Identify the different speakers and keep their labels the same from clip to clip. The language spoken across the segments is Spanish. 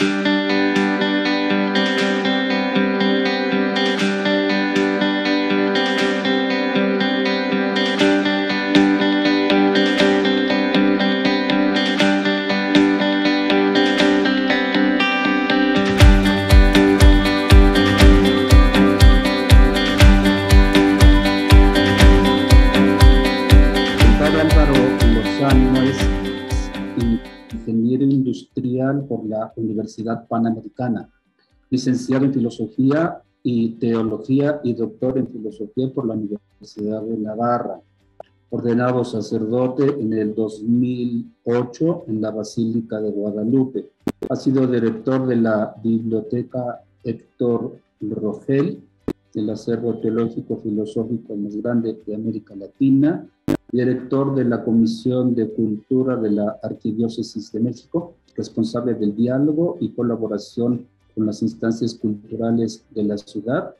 Speaker 1: Thank you. Universidad Panamericana, licenciado en Filosofía y Teología y doctor en Filosofía por la Universidad de Navarra, ordenado sacerdote en el 2008 en la Basílica de Guadalupe. Ha sido director de la Biblioteca Héctor Rogel, el acervo teológico filosófico más grande de América Latina, director de la Comisión de Cultura de la Arquidiócesis de México responsable del diálogo y colaboración con las instancias culturales de la ciudad,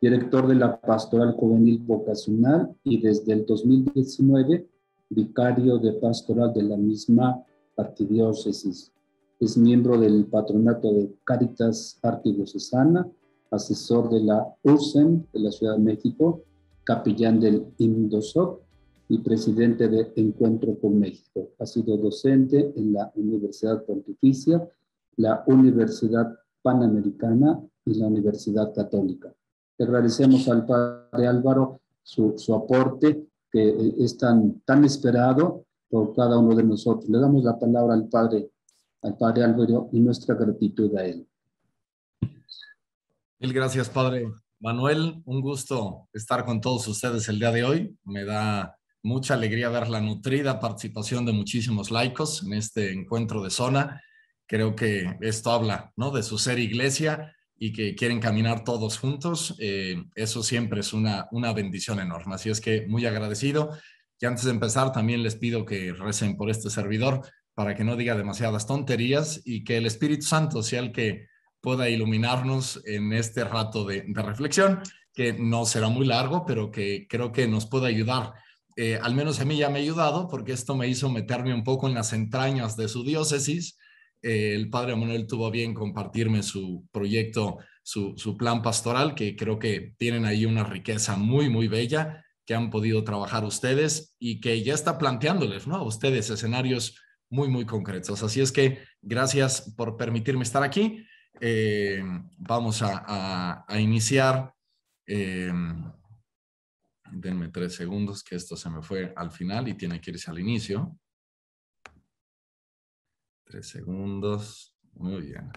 Speaker 1: director de la Pastoral Juvenil Vocacional y desde el 2019 vicario de Pastoral de la misma arquidiócesis. Es miembro del patronato de Caritas Arquidiocesana, asesor de la URSEM de la Ciudad de México, capellán del INDOSOC y presidente de Encuentro con México. Ha sido docente en la Universidad Pontificia, la Universidad Panamericana y la Universidad Católica. Agradecemos al padre Álvaro su, su aporte, que eh, es tan, tan esperado por cada uno de nosotros. Le damos la palabra al padre, al padre Álvaro y nuestra gratitud a él.
Speaker 2: Mil gracias, padre Manuel. Un gusto estar con todos ustedes el día de hoy. Me da Mucha alegría ver la nutrida participación de muchísimos laicos en este encuentro de zona. Creo que esto habla ¿no? de su ser iglesia y que quieren caminar todos juntos. Eh, eso siempre es una, una bendición enorme. Así es que muy agradecido. Y antes de empezar, también les pido que recen por este servidor para que no diga demasiadas tonterías y que el Espíritu Santo sea el que pueda iluminarnos en este rato de, reflexión, que no será muy largo, pero que creo que nos puede ayudar eh, al menos a mí ya me ha ayudado porque esto me hizo meterme un poco en las entrañas de su diócesis. Eh, el padre Manuel tuvo bien compartirme su proyecto, su, plan pastoral, que creo que tienen ahí una riqueza muy, muy bella que han podido trabajar ustedes y que ya está planteándoles, ¿no? A ustedes escenarios muy, muy concretos. Así es que gracias por permitirme estar aquí. Eh, vamos a, iniciar. Denme tres segundos que esto se me fue al final y tiene que irse al inicio. Tres segundos. Muy bien.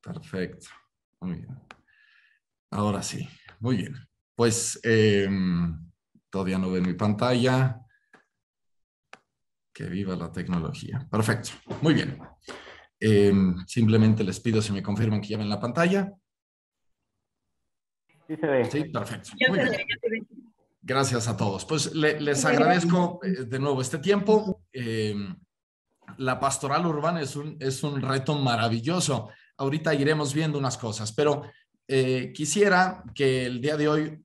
Speaker 2: Perfecto. Muy bien. Ahora sí. Muy bien. Pues em, todavía no ven mi pantalla. Que viva la tecnología. Perfecto. Muy bien. Em, simplemente les pido si me confirman que ya ven la pantalla. Sí, perfecto. Gracias a todos. Pues les agradezco eh, de nuevo este tiempo. Em, la pastoral urbana es un, es un reto maravilloso. Ahorita iremos viendo unas cosas, pero eh, quisiera que el día de hoy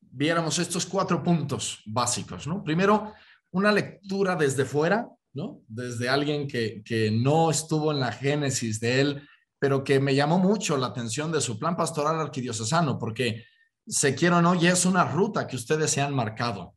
Speaker 2: viéramos estos cuatro puntos básicos, ¿no? Primero, una lectura desde fuera, ¿no? Desde alguien que, que no estuvo en la génesis de él pero que me llamó mucho la atención de su plan pastoral arquidiocesano, porque se quiero o no, ya es una ruta que ustedes se han marcado.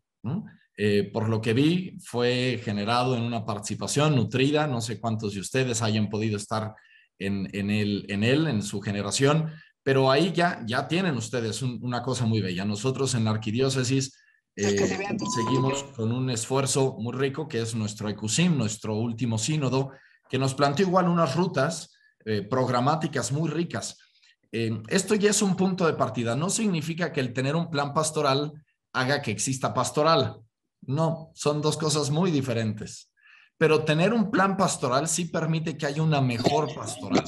Speaker 2: Eh, por lo que vi, fue generado en una participación nutrida, no sé cuántos de ustedes hayan podido estar en, el, en él, en su generación, pero ahí ya, ya tienen ustedes una cosa muy bella. Nosotros en la arquidiócesis eh, seguimos con un esfuerzo muy rico, que es nuestro ECUSIM, nuestro último sínodo, que nos planteó igual unas rutas eh, programáticas muy ricas. Eh, esto ya es un punto de partida. No significa que el tener un plan pastoral haga que exista pastoral. No, son dos cosas muy diferentes. Pero tener un plan pastoral sí permite que haya una mejor pastoral.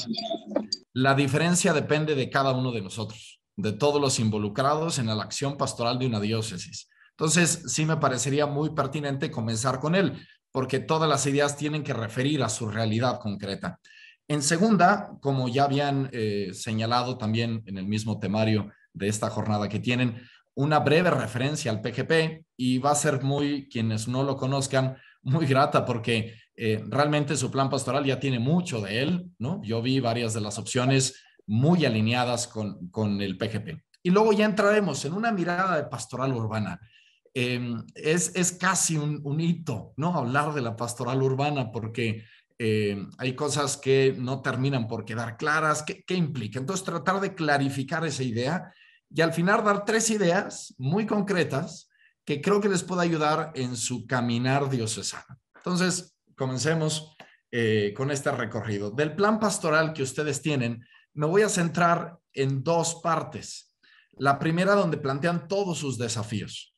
Speaker 2: La diferencia depende de cada uno de nosotros, de todos los involucrados en la acción pastoral de una diócesis. Entonces, sí me parecería muy pertinente comenzar con él, porque todas las ideas tienen que referir a su realidad concreta. En segunda, como ya habían eh, señalado también en el mismo temario de esta jornada que tienen, una breve referencia al PGP y va a ser muy, quienes no lo conozcan, muy grata porque eh, realmente su plan pastoral ya tiene mucho de él, ¿no? Yo vi varias de las opciones muy alineadas con, el PGP. Y luego ya entraremos en una mirada de pastoral urbana. Em, es, es casi un, un, hito, ¿no? Hablar de la pastoral urbana porque eh, hay cosas que no terminan por quedar claras, ¿qué, implica? Entonces, tratar de clarificar esa idea y al final dar tres ideas muy concretas que creo que les pueda ayudar en su caminar diocesano. Entonces, comencemos eh, con este recorrido. Del plan pastoral que ustedes tienen, me voy a centrar en dos partes. La primera donde plantean todos sus desafíos.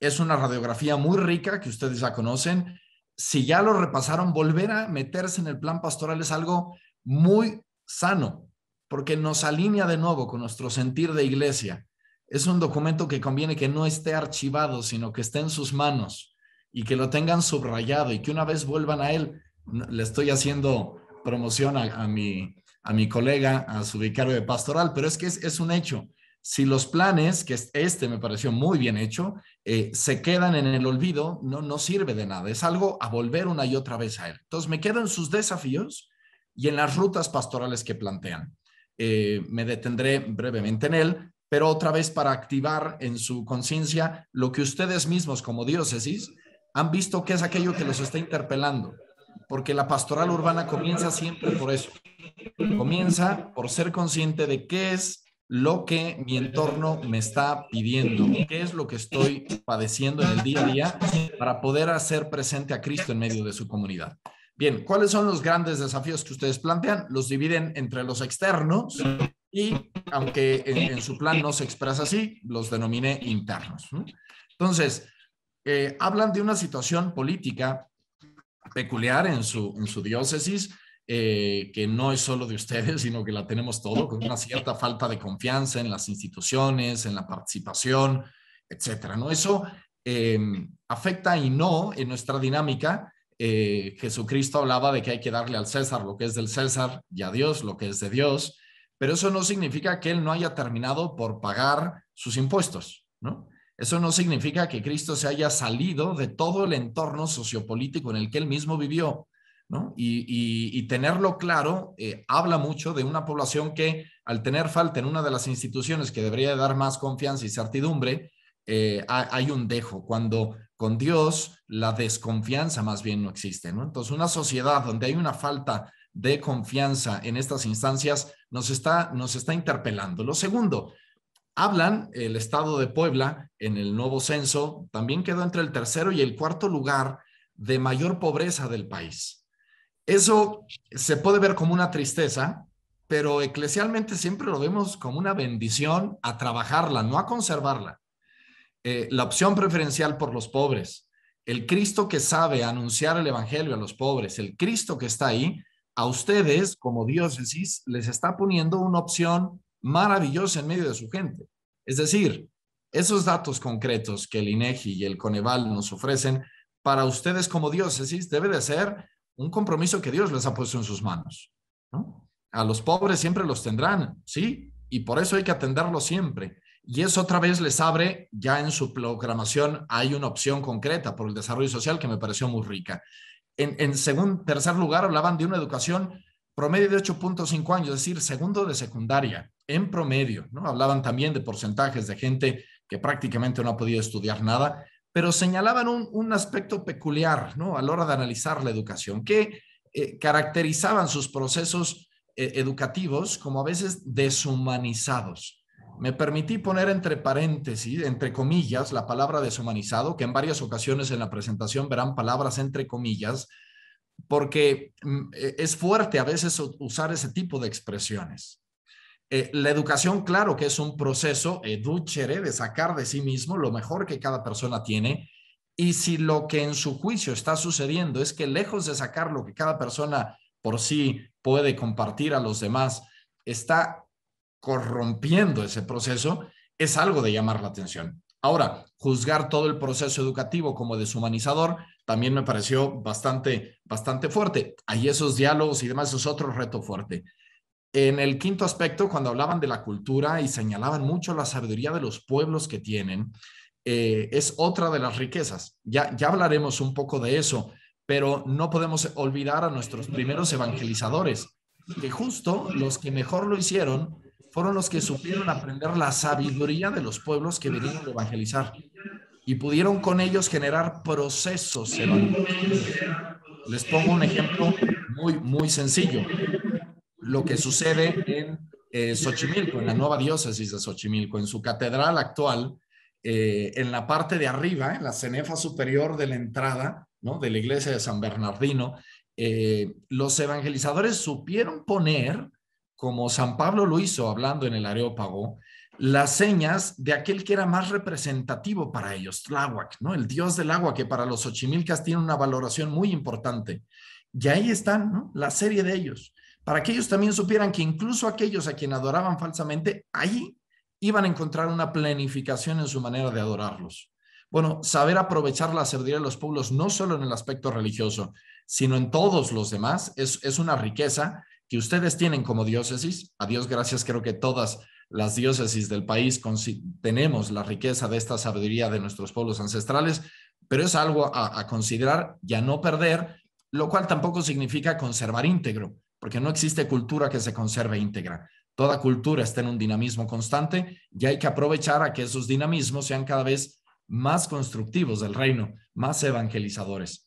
Speaker 2: Es una radiografía muy rica que ustedes ya conocen si ya lo repasaron, volver a meterse en el plan pastoral es algo muy sano, porque nos alinea de nuevo con nuestro sentir de iglesia. Es un documento que conviene que no esté archivado, sino que esté en sus manos y que lo tengan subrayado y que una vez vuelvan a él, le estoy haciendo promoción a, mi, a mi colega, a su vicario de pastoral, pero es que es un hecho si los planes, que este me pareció muy bien hecho, eh, se quedan en el olvido, no, no sirve de nada. Es algo a volver una y otra vez a él. Entonces me quedo en sus desafíos y en las rutas pastorales que plantean. Eh, me detendré brevemente en él, pero otra vez para activar en su conciencia lo que ustedes mismos como diócesis han visto que es aquello que los está interpelando, porque la pastoral urbana comienza siempre por eso, comienza por ser consciente de qué es lo que mi entorno me está pidiendo, qué es lo que estoy padeciendo en el día a día para poder hacer presente a Cristo en medio de su comunidad. Bien, ¿cuáles son los grandes desafíos que ustedes plantean? Los dividen entre los externos y, aunque en, su plan no se expresa así, los denomine internos. Entonces, eh, hablan de una situación política peculiar en su diócesis, eh, que no es solo de ustedes, sino que la tenemos todo, con una cierta falta de confianza en las instituciones, en la participación, etcétera. ¿no? Eso em, afecta y no en nuestra dinámica. Eh, Jesucristo hablaba de que hay que darle al César lo que es del César y a Dios lo que es de Dios, pero eso no significa que él no haya terminado por pagar sus impuestos, ¿no? Eso no significa que Cristo se haya salido de todo el entorno sociopolítico en el que él mismo vivió. Y, tenerlo claro eh, habla mucho de una población que al tener falta en una de las instituciones que debería dar más confianza y certidumbre, eh, hay un dejo. Cuando con Dios la desconfianza más bien no existe, Entonces, una sociedad donde hay una falta de confianza en estas instancias nos está, nos está interpelando. Lo segundo, hablan el estado de Puebla en el nuevo censo, también quedó entre el tercero y el cuarto lugar de mayor pobreza del país. Eso se puede ver como una tristeza, pero eclesialmente siempre lo vemos como una bendición a trabajarla, no a conservarla. Eh, la opción preferencial por los pobres, el Cristo que sabe anunciar el Evangelio a los pobres, el Cristo que está ahí, a ustedes como diócesis les está poniendo una opción maravillosa en medio de su gente. Es decir, esos datos concretos que el INEGI y el Coneval nos ofrecen para ustedes como diócesis debe de ser un compromiso que Dios les ha puesto en sus manos. A los pobres siempre los tendrán, ¿sí? Y por eso hay que atenderlos siempre. Y eso otra vez les abre, ya en su programación hay una opción concreta por el desarrollo social que me pareció muy rica. En, segundo, tercer lugar, hablaban de una educación promedio de 8.5 años, es decir, segundo de secundaria, en promedio, ¿no? Hablaban también de porcentajes de gente que prácticamente no ha podido estudiar nada, pero señalaban un, aspecto peculiar ¿no? a la hora de analizar la educación, que eh, caracterizaban sus procesos eh, educativos como a veces deshumanizados. Me permití poner entre paréntesis, entre comillas, la palabra deshumanizado, que en varias ocasiones en la presentación verán palabras entre comillas, porque mm, e, es fuerte a veces usar ese tipo de expresiones. Eh, la educación, claro que es un proceso educere eh, de sacar de sí mismo lo mejor que cada persona tiene. Y si lo que en su juicio está sucediendo es que lejos de sacar lo que cada persona por sí puede compartir a los demás, está corrompiendo ese proceso, es algo de llamar la atención. Ahora, juzgar todo el proceso educativo como deshumanizador también me pareció bastante, bastante fuerte. Hay esos diálogos y demás, es otro reto fuerte. En el quinto aspecto, cuando hablaban de la cultura y señalaban mucho la sabiduría de los pueblos que tienen, eh, es otra de las riquezas. Ya, ya hablaremos un poco de eso, pero no podemos olvidar a nuestros primeros evangelizadores, que justo los que mejor lo hicieron fueron los que supieron aprender la sabiduría de los pueblos que venían a evangelizar y pudieron con ellos generar procesos Les pongo un ejemplo muy, muy sencillo lo que sucede en eh, Xochimilco, en la nueva diócesis de Xochimilco, en su catedral actual, eh, en la parte de arriba, en la cenefa superior de la entrada ¿no? de la iglesia de San Bernardino, eh, los evangelizadores supieron poner, como San Pablo lo hizo hablando en el Areópago, las señas de aquel que era más representativo para ellos, Tláhuac, ¿no? el dios del agua, que para los xochimilcas tiene una valoración muy importante. Y ahí están ¿no? la serie de ellos para que ellos también supieran que incluso aquellos a quien adoraban falsamente, ahí iban a encontrar una planificación en su manera de adorarlos. Bueno, saber aprovechar la sabiduría de los pueblos, no solo en el aspecto religioso, sino en todos los demás, es, una riqueza que ustedes tienen como diócesis. A Dios gracias, creo que todas las diócesis del país tenemos la riqueza de esta sabiduría de nuestros pueblos ancestrales, pero es algo a, a considerar y a no perder, lo cual tampoco significa conservar íntegro porque no existe cultura que se conserve íntegra. Toda cultura está en un dinamismo constante y hay que aprovechar a que esos dinamismos sean cada vez más constructivos del reino, más evangelizadores.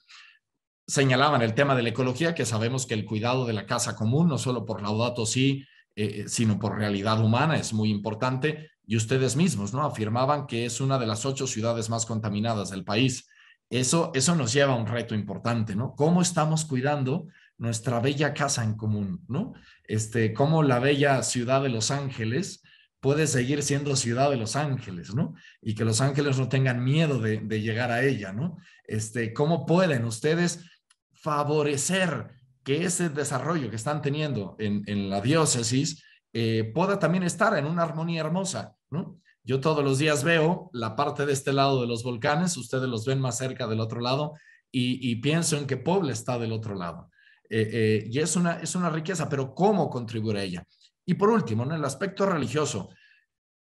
Speaker 2: Señalaban el tema de la ecología, que sabemos que el cuidado de la casa común, no solo por laudato sí, eh, eh, sino por realidad humana, es muy importante. Y ustedes mismos, ¿no? Afirmaban que es una de las ocho ciudades más contaminadas del país. Eso, eso nos lleva a un reto importante, ¿no? ¿Cómo estamos cuidando nuestra bella casa en común, ¿no? Este, cómo la bella ciudad de Los Ángeles puede seguir siendo ciudad de Los Ángeles, ¿no? Y que Los Ángeles no tengan miedo de, llegar a ella, ¿no? Este, ¿Cómo pueden ustedes favorecer que ese desarrollo que están teniendo en, la diócesis eh, pueda también estar en una armonía hermosa, ¿no? Yo todos los días veo la parte de este lado de los volcanes, ustedes los ven más cerca del otro lado y, pienso en que Puebla está del otro lado. Eh, eh, y es una, riqueza, pero ¿cómo contribuir a ella? Y por último, en el aspecto religioso,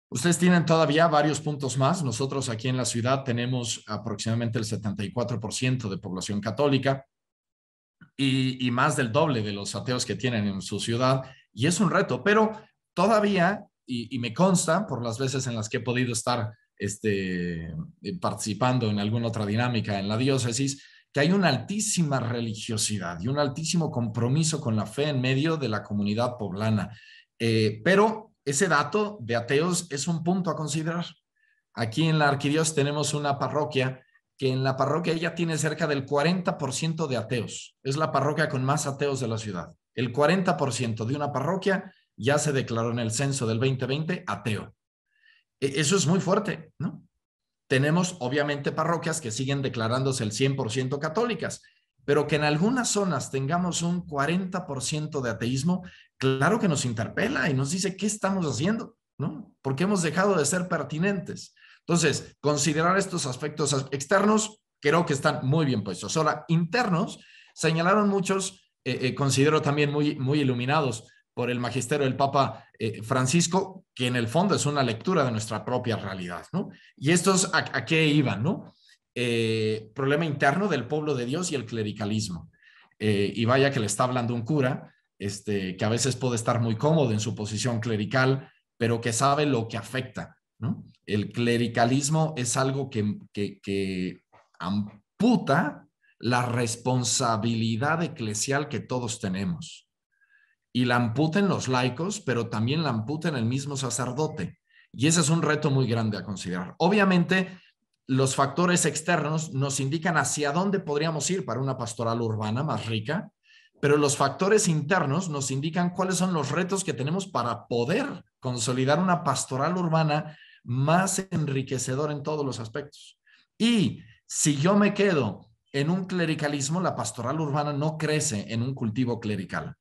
Speaker 2: ustedes tienen todavía varios puntos más. Nosotros aquí en la ciudad tenemos aproximadamente el 74% de población católica y, más del doble de los ateos que tienen en su ciudad. Y es un reto, pero todavía, y, me consta por las veces en las que he podido estar este, eh, participando en alguna otra dinámica en la diócesis, que hay una altísima religiosidad y un altísimo compromiso con la fe en medio de la comunidad poblana. Eh, pero ese dato de ateos es un punto a considerar. Aquí en la Arquidiócesis tenemos una parroquia que en la parroquia ya tiene cerca del 40% de ateos. Es la parroquia con más ateos de la ciudad. El 40% de una parroquia ya se declaró en el censo del 2020 ateo. E, eso es muy fuerte, ¿no? tenemos obviamente parroquias que siguen declarándose el 100% católicas, pero que en algunas zonas tengamos un 40% de ateísmo, claro que nos interpela y nos dice qué estamos haciendo, ¿no? Porque hemos dejado de ser pertinentes. Entonces, considerar estos aspectos externos creo que están muy bien puestos. Ahora, internos, señalaron muchos, eh, eh, considero también muy, muy iluminados, por el magisterio del Papa eh, Francisco, que en el fondo es una lectura de nuestra propia realidad, ¿no? Y esto es a qué iba no? Eh, problema interno del pueblo de Dios y el clericalismo. Eh, y vaya que le está hablando un cura, este, que a veces puede estar muy cómodo en su posición clerical, pero que sabe lo que afecta, El clericalismo es algo que amputa la responsabilidad eclesial que todos tenemos y la amputen los laicos, pero también la amputen el mismo sacerdote. Y ese es un reto muy grande a considerar. Obviamente, los factores externos nos indican hacia dónde podríamos ir para una pastoral urbana más rica, pero los factores internos nos indican cuáles son los retos que tenemos para poder consolidar una pastoral urbana más enriquecedora en todos los aspectos. Y si yo me quedo en un clericalismo, la pastoral urbana no crece en un cultivo clerical.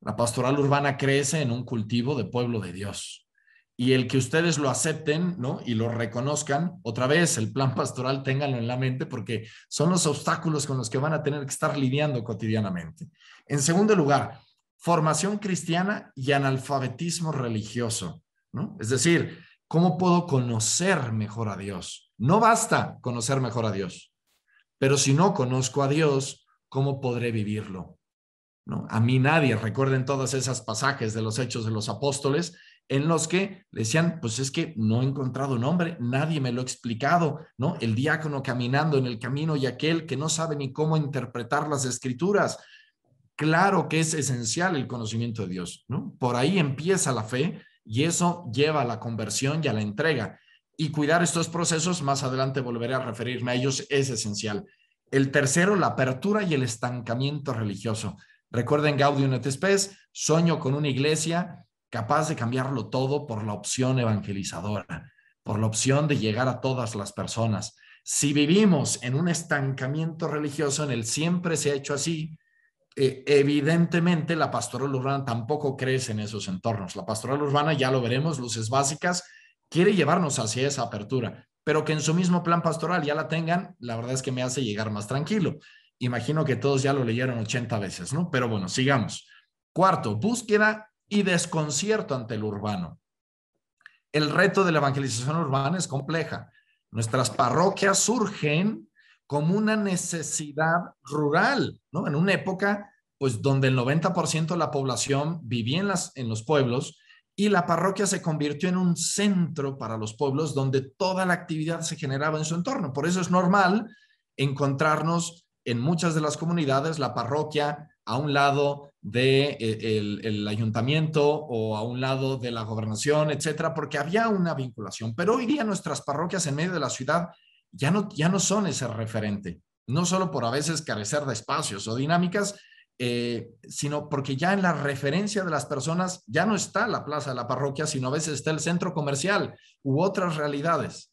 Speaker 2: La pastoral urbana crece en un cultivo de pueblo de Dios. Y el que ustedes lo acepten, ¿no? Y lo reconozcan, otra vez, el plan pastoral ténganlo en la mente porque son los obstáculos con los que van a tener que estar lidiando cotidianamente. En segundo lugar, formación cristiana y analfabetismo religioso, ¿no? Es decir, ¿cómo puedo conocer mejor a Dios? No basta conocer mejor a Dios, pero si no conozco a Dios, ¿cómo podré vivirlo? ¿no? A mí nadie, recuerden todas esas pasajes de los Hechos de los Apóstoles, en los que decían, pues es que no he encontrado un nadie me lo ha explicado, ¿no? El diácono caminando en el camino y aquel que no sabe ni cómo interpretar las escrituras. Claro que es esencial el conocimiento de Dios, ¿no? Por ahí empieza la fe y eso lleva a la conversión y a la entrega. Y cuidar estos procesos, más adelante volveré a referirme a ellos, es esencial. El tercero, la apertura y el estancamiento religioso. Recuerden Gaudium et Spes, sueño con una iglesia capaz de cambiarlo todo por la opción evangelizadora, por la opción de llegar a todas las personas. Si vivimos en un estancamiento religioso, en el siempre se ha hecho así, eh, evidentemente la pastoral urbana tampoco crece en esos entornos. La pastoral urbana, ya lo veremos, luces básicas, quiere llevarnos hacia esa apertura, pero que en su mismo plan pastoral ya la tengan, la verdad es que me hace llegar más tranquilo imagino que todos ya lo leyeron 80 veces, ¿no? Pero bueno, sigamos. Cuarto, búsqueda y desconcierto ante el urbano. El reto de la evangelización urbana es compleja. Nuestras parroquias surgen como una necesidad rural, ¿no? En una época, pues, donde el 90% de la población vivía en, las, en los pueblos y la parroquia se convirtió en un centro para los pueblos donde toda la actividad se generaba en su entorno. Por eso es normal encontrarnos en muchas de las comunidades la parroquia a un lado del de eh, el, ayuntamiento o a un lado de la gobernación, etcétera, porque había una vinculación. Pero hoy día nuestras parroquias en medio de la ciudad ya no, ya no son ese referente, no solo por a veces carecer de espacios o dinámicas, eh, sino porque ya en la referencia de las personas ya no está la plaza de la parroquia, sino a veces está el centro comercial u otras realidades,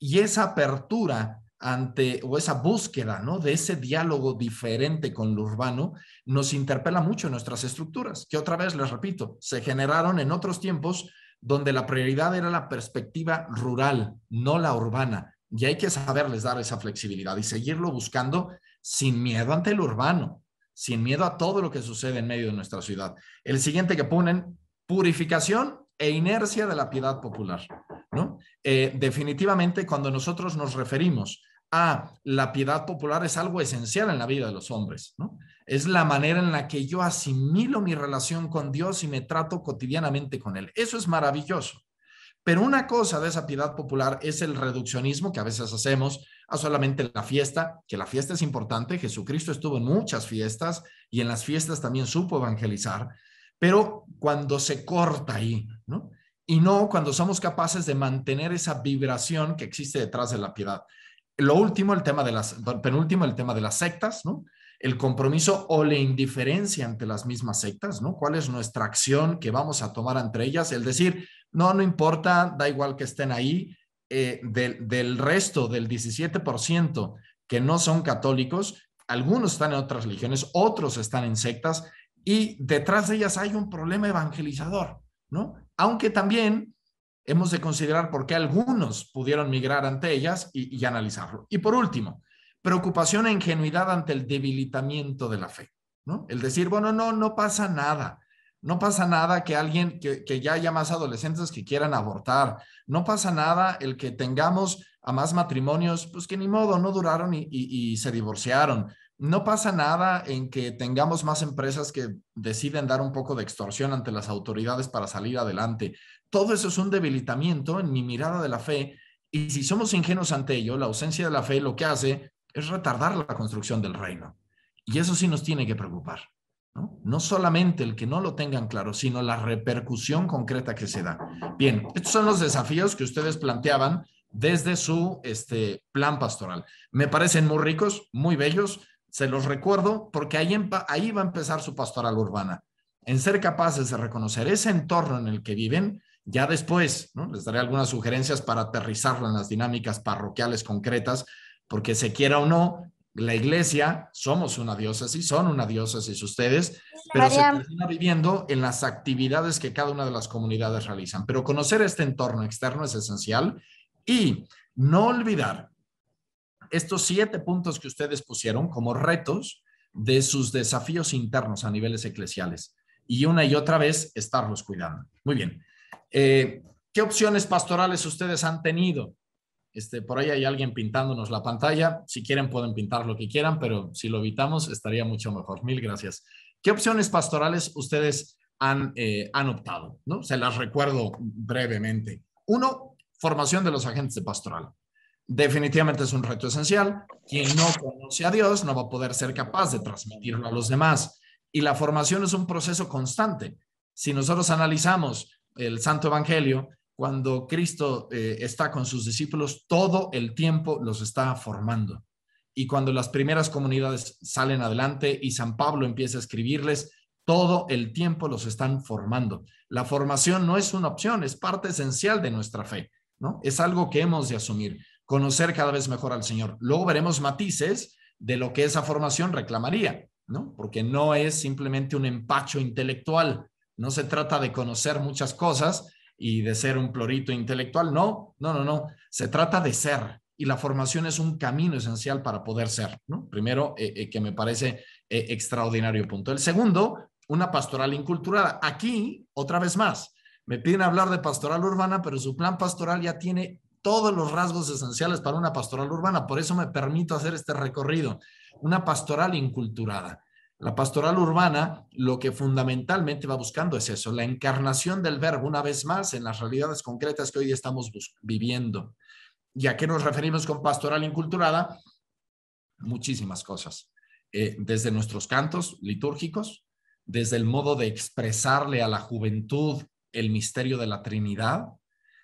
Speaker 2: Y esa apertura ante o esa búsqueda ¿no? de ese diálogo diferente con lo urbano nos interpela mucho en nuestras estructuras, que otra vez les repito, se generaron en otros tiempos donde la prioridad era la perspectiva rural, no la urbana. Y hay que saberles dar esa flexibilidad y seguirlo buscando sin miedo ante lo urbano, sin miedo a todo lo que sucede en medio de nuestra ciudad. El siguiente que ponen, purificación e inercia de la piedad popular. ¿no? Eh, definitivamente, cuando nosotros nos referimos ah, la piedad popular es algo esencial en la vida de los hombres, ¿no? Es la manera en la que yo asimilo mi relación con Dios y me trato cotidianamente con Él. Eso es maravilloso. Pero una cosa de esa piedad popular es el reduccionismo que a veces hacemos a solamente la fiesta, que la fiesta es importante. Jesucristo estuvo en muchas fiestas y en las fiestas también supo evangelizar, pero cuando se corta ahí, ¿no? Y no cuando somos capaces de mantener esa vibración que existe detrás de la piedad. Lo último, el tema de las, penúltimo, el tema de las sectas, ¿no? El compromiso o la indiferencia ante las mismas sectas, ¿no? ¿Cuál es nuestra acción que vamos a tomar entre ellas? El decir, no, no importa, da igual que estén ahí, eh, del, del resto del 17% que no son católicos, algunos están en otras religiones, otros están en sectas y detrás de ellas hay un problema evangelizador, ¿no? Aunque también hemos de considerar por qué algunos pudieron migrar ante ellas y, analizarlo. Y por último, preocupación e ingenuidad ante el debilitamiento de la fe, El decir, bueno, no, no pasa nada. No pasa nada que alguien que, ya haya más adolescentes que quieran abortar. No pasa nada el que tengamos a más matrimonios, pues que ni modo, no duraron y se divorciaron. No pasa nada en que tengamos más empresas que deciden dar un poco de extorsión ante las autoridades para salir adelante todo eso es un debilitamiento en mi mirada de la fe. Y si somos ingenuos ante ello, la ausencia de la fe lo que hace es retardar la construcción del reino. Y eso sí nos tiene que preocupar. ¿no? solamente el que no lo tengan claro, sino la repercusión concreta que se da. Bien, estos son los desafíos que ustedes planteaban desde su este, plan pastoral. Me parecen muy ricos, muy bellos. Se los recuerdo porque ahí, ahí va a empezar su pastoral urbana. En ser capaces de reconocer ese entorno en el que viven, ya después, les daré algunas sugerencias para aterrizarlas en las dinámicas parroquiales concretas, porque se quiera o no, la iglesia, somos una diócesis, son una diócesis ustedes, pero se están viviendo en las actividades que cada una de las comunidades realizan. Pero conocer este entorno externo es esencial y no olvidar estos siete puntos que ustedes pusieron como retos de sus desafíos internos a niveles eclesiales y una y otra vez estarlos cuidando. Muy bien. Eh, ¿Qué opciones pastorales ustedes han tenido? Este, por ahí hay alguien pintándonos la pantalla. Si quieren, pueden pintar lo que quieran, pero si lo evitamos, estaría mucho mejor. Mil gracias. ¿Qué opciones pastorales ustedes han, eh, han optado? ¿no? Se las recuerdo brevemente. Uno, formación de los agentes de pastoral definitivamente es un reto esencial. Quien no conoce a Dios no va a poder ser capaz de transmitirlo a los demás. Y la formación es un proceso constante. Si nosotros analizamos el Santo Evangelio, cuando Cristo eh, está con sus discípulos, todo el tiempo los está formando. Y cuando las primeras comunidades salen adelante y San Pablo empieza a escribirles, todo el tiempo los están formando. La formación no es una opción, es parte esencial de nuestra fe, ¿no? Es algo que hemos de asumir, conocer cada vez mejor al Señor. Luego veremos matices de lo que esa formación reclamaría, ¿no? Porque no es simplemente un empacho intelectual, no se trata de conocer muchas cosas y de ser un plorito intelectual. No, no, no, no. Se trata de ser. Y la formación es un camino esencial para poder ser. ¿no? Primero, eh, eh, que me parece eh, extraordinario punto. El segundo, una pastoral inculturada. Aquí, otra vez más, me piden hablar de pastoral urbana, pero su plan pastoral ya tiene todos los rasgos esenciales para una pastoral urbana. Por eso me permito hacer este recorrido. Una pastoral inculturada. La pastoral urbana lo que fundamentalmente va buscando es eso, la encarnación del verbo una vez más en las realidades concretas que hoy estamos viviendo. ¿Y a qué nos referimos con pastoral inculturada? Muchísimas cosas. Eh, desde nuestros cantos litúrgicos, desde el modo de expresarle a la juventud el misterio de la Trinidad,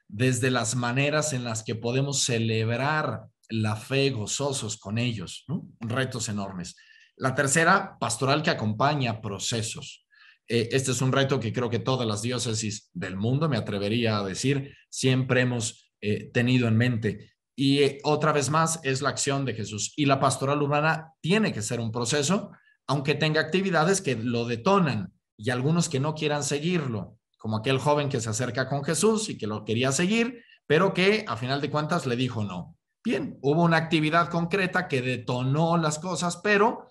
Speaker 2: desde las maneras en las que podemos celebrar la fe gozosos con ellos, retos enormes la tercera, pastoral que acompaña procesos. Eh, este es un reto que creo que todas las diócesis del mundo, me atrevería a decir, siempre hemos eh, tenido en mente. Y eh, otra vez más es la acción de Jesús. Y la pastoral urbana tiene que ser un proceso, aunque tenga actividades que lo detonan y algunos que no quieran seguirlo, como aquel joven que se acerca con Jesús y que lo quería seguir, pero que a final de cuentas le dijo no. Bien, hubo una actividad concreta que detonó las cosas, pero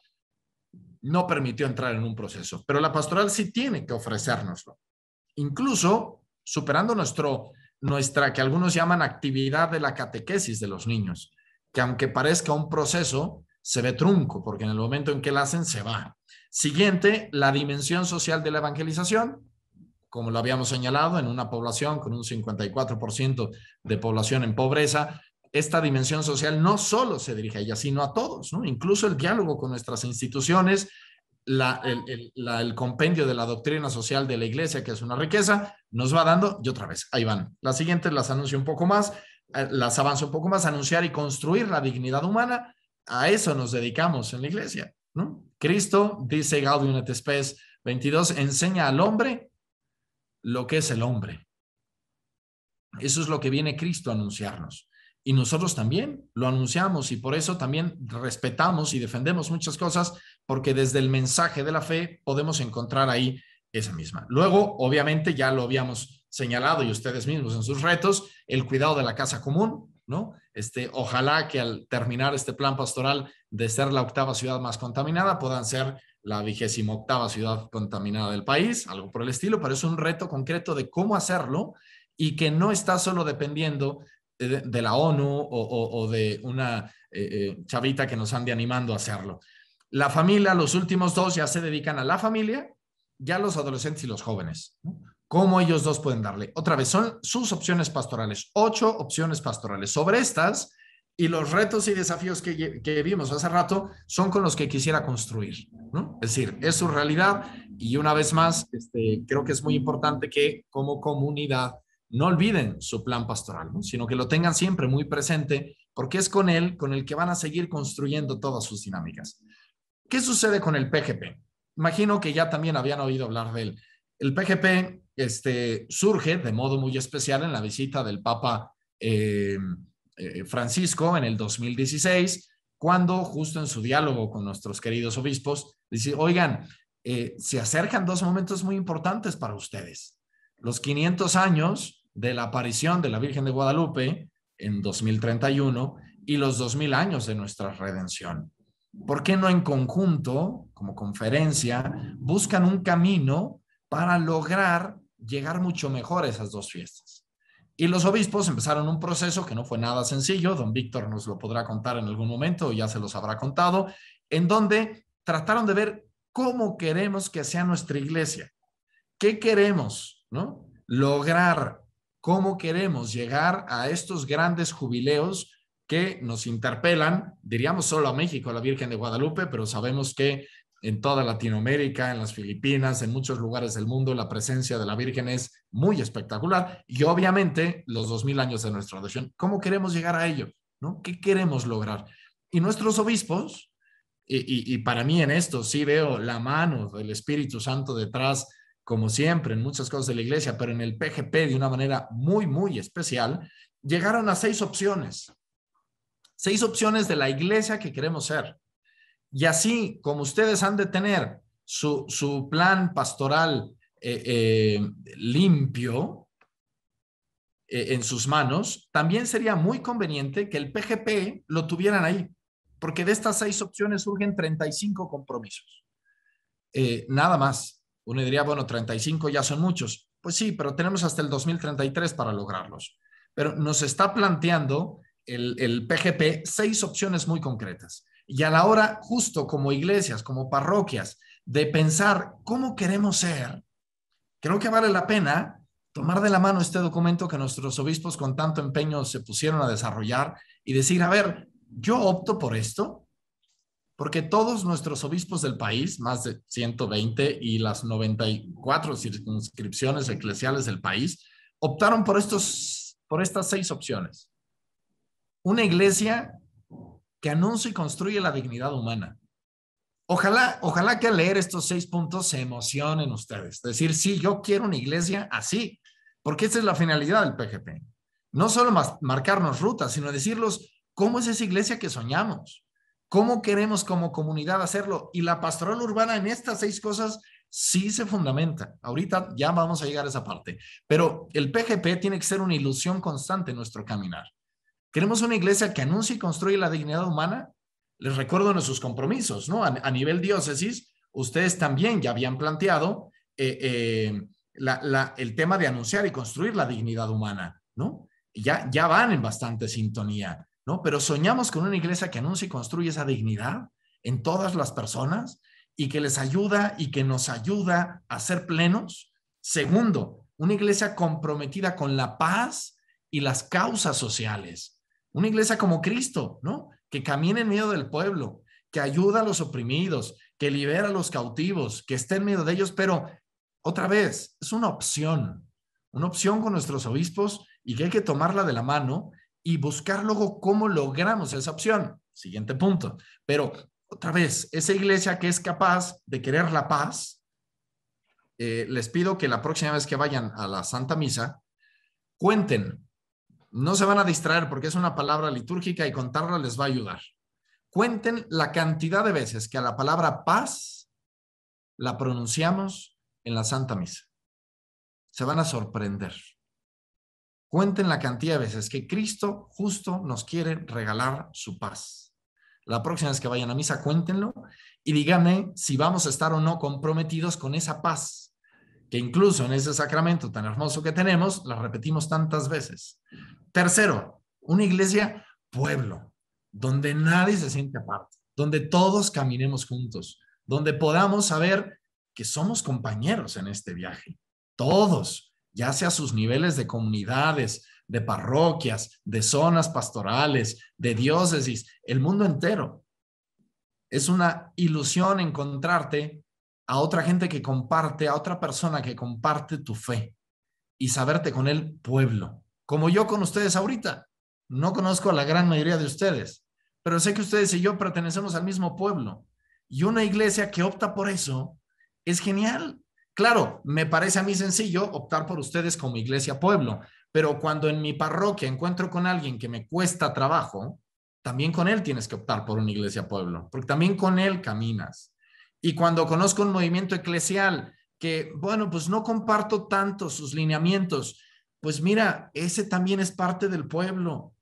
Speaker 2: no permitió entrar en un proceso, pero la pastoral sí tiene que ofrecérnoslo, incluso superando nuestro, nuestra, que algunos llaman actividad de la catequesis de los niños, que aunque parezca un proceso, se ve trunco, porque en el momento en que la hacen, se va. Siguiente, la dimensión social de la evangelización, como lo habíamos señalado, en una población con un 54% de población en pobreza, esta dimensión social no solo se dirige a ella, sino a todos, ¿no? Incluso el diálogo con nuestras instituciones, el, compendio de la doctrina social de la iglesia, que es una riqueza, nos va dando, y otra vez, ahí van. Las siguientes las anuncio un poco más, eh, las avanzo un poco más, anunciar y construir la dignidad humana, a eso nos dedicamos en la iglesia, ¿no? Cristo, dice Gaudium et Spes 22, enseña al hombre lo que es el hombre. Eso es lo que viene Cristo a anunciarnos y nosotros también lo anunciamos y por eso también respetamos y defendemos muchas cosas porque desde el mensaje de la fe podemos encontrar ahí esa misma. Luego, obviamente, ya lo habíamos señalado y ustedes mismos en sus retos, el cuidado de la casa común, ¿no? Este, ojalá que al terminar este plan pastoral de ser la octava ciudad más contaminada puedan ser la vigésima octava ciudad contaminada del país, algo por el estilo, pero es un reto concreto de cómo hacerlo y que no está solo dependiendo eh, de, la ONU o, de una eh, eh, chavita que nos ande animando a hacerlo. La familia, los últimos dos ya se dedican a la familia, ya los adolescentes y los jóvenes. ¿Cómo ellos dos pueden darle? Otra vez, son sus opciones pastorales, ocho opciones pastorales. Sobre estas y los retos y desafíos que, vimos hace rato son con los que quisiera construir, Es decir, es su realidad y una vez más, este, creo que es muy importante que como comunidad no olviden su plan pastoral, sino que lo tengan siempre muy presente, porque es con él con el que van a seguir construyendo todas sus dinámicas. ¿Qué sucede con el PGP? Imagino que ya también habían oído hablar de él. El PGP este, surge de modo muy especial en la visita del Papa eh, eh, Francisco en el 2016, cuando justo en su diálogo con nuestros queridos obispos, dice, oigan, eh, se acercan dos momentos muy importantes para ustedes, los 500 años de la aparición de la Virgen de Guadalupe en 2031 y los 2000 años de nuestra redención. ¿Por qué no en conjunto, como conferencia, buscan un camino para lograr llegar mucho mejor a esas dos fiestas? Y los obispos empezaron un proceso que no fue nada sencillo, don Víctor nos lo podrá contar en algún momento ya se los habrá contado, en donde trataron de ver cómo queremos que sea nuestra iglesia, qué queremos, ¿no? Lograr cómo queremos llegar a estos grandes jubileos que nos interpelan, diríamos solo a México, a la Virgen de Guadalupe, pero sabemos que en toda Latinoamérica, en las Filipinas, en muchos lugares del mundo, la presencia de la Virgen es muy espectacular y obviamente los 2000 años de nuestra adopción ¿Cómo queremos llegar a ello? ¿No? ¿Qué queremos lograr? Y nuestros obispos, y, y para mí en esto sí veo la mano del Espíritu Santo detrás como siempre en muchas cosas de la iglesia, pero en el PGP de una manera muy, muy especial, llegaron a seis opciones. Seis opciones de la iglesia que queremos ser. Y así como ustedes han de tener su, plan pastoral eh, eh, limpio eh, en sus manos, también sería muy conveniente que el PGP lo tuvieran ahí, porque de estas seis opciones surgen 35 compromisos. nada más. Uno diría, bueno, 35 ya son muchos. Pues sí, pero tenemos hasta el 2033 para lograrlos. Pero nos está planteando el, el PGP seis opciones muy concretas. Y a la hora, justo como iglesias, como parroquias, de pensar cómo queremos ser, creo que vale la pena tomar de la mano este documento que nuestros obispos con tanto empeño se pusieron a desarrollar y decir, a ver, yo opto por esto, porque todos nuestros obispos del país, más de 120 y las 94 circunscripciones eclesiales del país, optaron por, estos, por estas seis opciones. Una iglesia que anuncia y construye la dignidad humana. Ojalá, ojalá que al leer estos seis puntos se emocionen ustedes. Decir, sí, yo quiero una iglesia así, porque esa es la finalidad del PGP. No solo marcarnos rutas, sino decirlos, ¿cómo es esa iglesia que soñamos? ¿Cómo queremos como comunidad hacerlo? Y la pastoral urbana en estas seis cosas sí se fundamenta. Ahorita ya vamos a llegar a esa parte, pero el PGP tiene que ser una ilusión constante en nuestro caminar. Queremos una iglesia que anuncie y construye la dignidad humana. Les recuerdo nuestros compromisos, ¿no? A, nivel diócesis, ustedes también ya habían planteado eh, eh, el tema de anunciar y construir la dignidad humana, ¿no? Ya, ya van en bastante sintonía. Pero soñamos con una iglesia que anuncia y construye esa dignidad en todas las personas y que les ayuda y que nos ayuda a ser plenos. Segundo, una iglesia comprometida con la paz y las causas sociales. Una iglesia como Cristo, ¿no? Que camine en medio del pueblo, que ayuda a los oprimidos, que libera a los cautivos, que esté en medio de ellos, pero otra vez, es una opción, una opción con nuestros obispos y que hay que tomarla de la mano y buscar luego cómo logramos esa opción. Siguiente punto. Pero otra vez, esa iglesia que es capaz de querer la paz, eh, les pido que la próxima vez que vayan a la Santa Misa, cuenten. No se van a distraer porque es una palabra litúrgica y contarla les va a ayudar. Cuenten la cantidad de veces que a la palabra paz la pronunciamos en la Santa Misa. Se van a sorprender. Cuenten la cantidad de veces que Cristo justo nos quiere regalar su paz. La próxima vez que vayan a misa, cuéntenlo y díganme si vamos a estar o no comprometidos con esa paz, que incluso en ese sacramento tan hermoso que tenemos, la repetimos tantas veces. Tercero, una iglesia pueblo, donde nadie se siente aparte, donde todos caminemos juntos, donde podamos saber que somos compañeros en este viaje, todos, ya sea sus niveles de comunidades, de parroquias, de zonas pastorales, de diócesis, el mundo entero. Es una ilusión encontrarte a otra gente que comparte, a otra persona que comparte tu fe y saberte con el pueblo, como yo con ustedes ahorita. No conozco a la gran mayoría de ustedes, pero sé que ustedes y yo pertenecemos al mismo pueblo. Y una iglesia que opta por eso es genial, Claro, me parece a mí sencillo optar por ustedes como iglesia pueblo, pero cuando en mi parroquia encuentro con alguien que me cuesta trabajo, también con él tienes que optar por una iglesia pueblo, porque también con él caminas. Y cuando conozco un movimiento eclesial que, bueno, pues no comparto tanto sus lineamientos, pues mira, ese también es parte del pueblo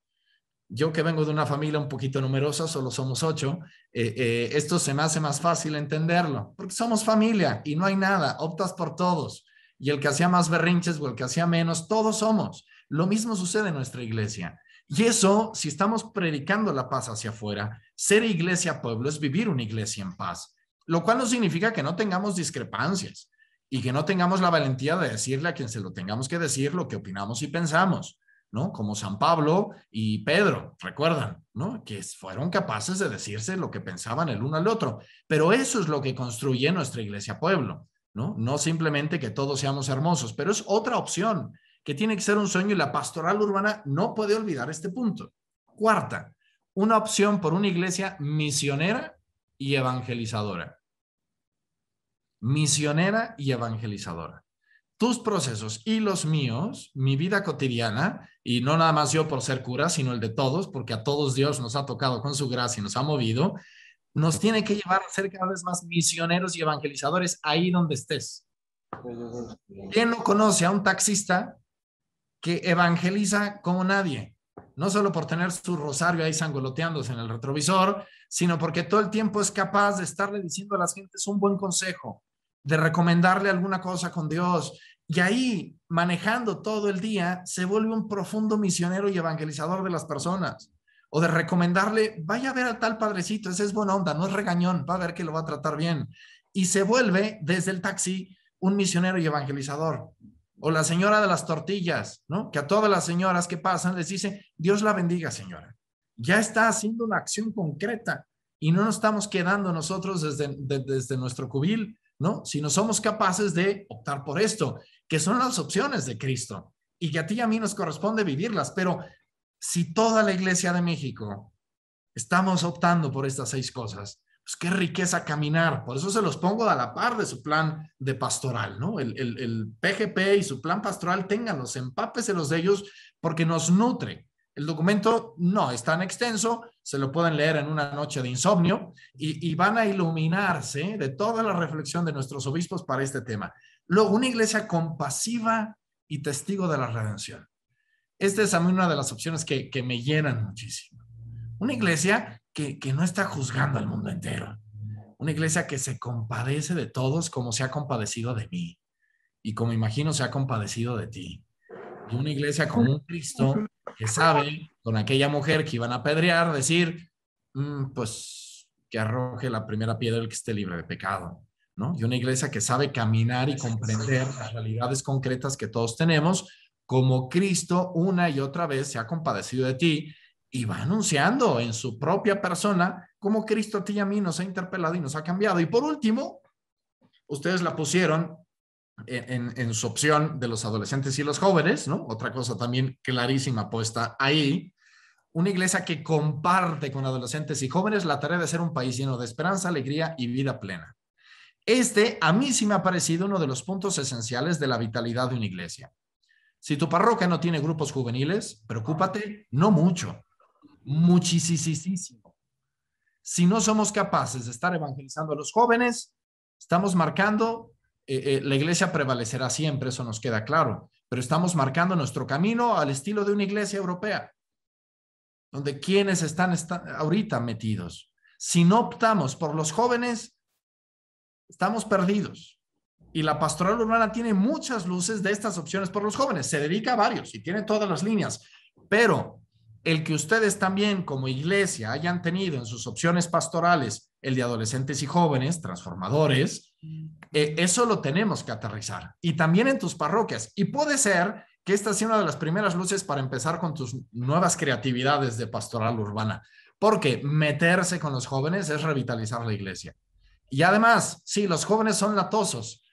Speaker 2: yo que vengo de una familia un poquito numerosa, solo somos ocho, eh, eh, esto se me hace más fácil entenderlo, porque somos familia y no hay nada, optas por todos. Y el que hacía más berrinches o el que hacía menos, todos somos. Lo mismo sucede en nuestra iglesia. Y eso, si estamos predicando la paz hacia afuera, ser iglesia pueblo es vivir una iglesia en paz, lo cual no significa que no tengamos discrepancias y que no tengamos la valentía de decirle a quien se lo tengamos que decir lo que opinamos y pensamos ¿no? Como San Pablo y Pedro, recuerdan, ¿no? Que fueron capaces de decirse lo que pensaban el uno al otro. Pero eso es lo que construye nuestra iglesia pueblo, ¿no? No simplemente que todos seamos hermosos, pero es otra opción que tiene que ser un sueño y la pastoral urbana no puede olvidar este punto. Cuarta, una opción por una iglesia misionera y evangelizadora. Misionera y evangelizadora tus procesos y los míos, mi vida cotidiana, y no nada más yo por ser cura, sino el de todos, porque a todos Dios nos ha tocado con su gracia y nos ha movido, nos tiene que llevar a ser cada vez más misioneros y evangelizadores ahí donde estés. ¿Quién no conoce a un taxista que evangeliza como nadie? No solo por tener su rosario ahí sangoloteándose en el retrovisor, sino porque todo el tiempo es capaz de estarle diciendo a las gentes un buen consejo, de recomendarle alguna cosa con Dios. Y ahí, manejando todo el día, se vuelve un profundo misionero y evangelizador de las personas. O de recomendarle, vaya a ver a tal padrecito, ese es buena onda, no es regañón, va a ver que lo va a tratar bien. Y se vuelve desde el taxi un misionero y evangelizador. O la señora de las tortillas, ¿no? Que a todas las señoras que pasan les dice, Dios la bendiga, señora. Ya está haciendo una acción concreta y no nos estamos quedando nosotros desde nuestro cubil, ¿no? Si no somos capaces de optar por esto, que son las opciones de Cristo y que a ti y a mí nos corresponde vivirlas, pero si toda la iglesia de México estamos optando por estas seis cosas, pues qué riqueza caminar. Por eso se los pongo a la par de su plan de pastoral, ¿no? El, PGP y su plan pastoral, ténganlos, los de ellos porque nos nutre. El documento no es tan extenso, se lo pueden leer en una noche de insomnio y, van a iluminarse de toda la reflexión de nuestros obispos para este tema. Luego, una iglesia compasiva y testigo de la redención. Esta es a mí una de las opciones que, me llenan muchísimo. Una iglesia que no está juzgando al mundo entero. Una iglesia que se compadece de todos como se ha compadecido de mí y como imagino se ha compadecido de ti una iglesia con un Cristo que sabe, con aquella mujer que iban a apedrear, decir, mm, pues que arroje la primera piedra el que esté libre de pecado, ¿no? Y una iglesia que sabe caminar y comprender las realidades concretas que todos tenemos, como Cristo una y otra vez se ha compadecido de ti y va anunciando en su propia persona como Cristo a ti y a mí nos ha interpelado y nos ha cambiado. Y por último, ustedes la pusieron en, su opción de los adolescentes y los jóvenes, ¿no? Otra cosa también clarísima puesta ahí. Una iglesia que comparte con adolescentes y jóvenes la tarea de ser un país lleno de esperanza, alegría y vida plena. Este a mí sí me ha parecido uno de los puntos esenciales de la vitalidad de una iglesia. Si tu parroquia no tiene grupos juveniles, preocúpate, no mucho, muchísimo. Si no somos capaces de estar evangelizando a los jóvenes, estamos marcando eh, eh, la iglesia prevalecerá siempre, eso nos queda claro, pero estamos marcando nuestro camino al estilo de una iglesia europea, donde quienes están, están ahorita metidos. Si no optamos por los jóvenes, estamos perdidos. Y la pastoral urbana tiene muchas luces de estas opciones por los jóvenes, se dedica a varios y tiene todas las líneas, pero el que ustedes también como iglesia hayan tenido en sus opciones pastorales el de adolescentes y jóvenes transformadores, eh, eso lo tenemos que aterrizar. Y también en tus parroquias. Y puede ser que esta sea una de las primeras luces para empezar con tus nuevas creatividades de pastoral urbana. Porque meterse con los jóvenes es revitalizar la iglesia. Y además, sí, los jóvenes son latosos.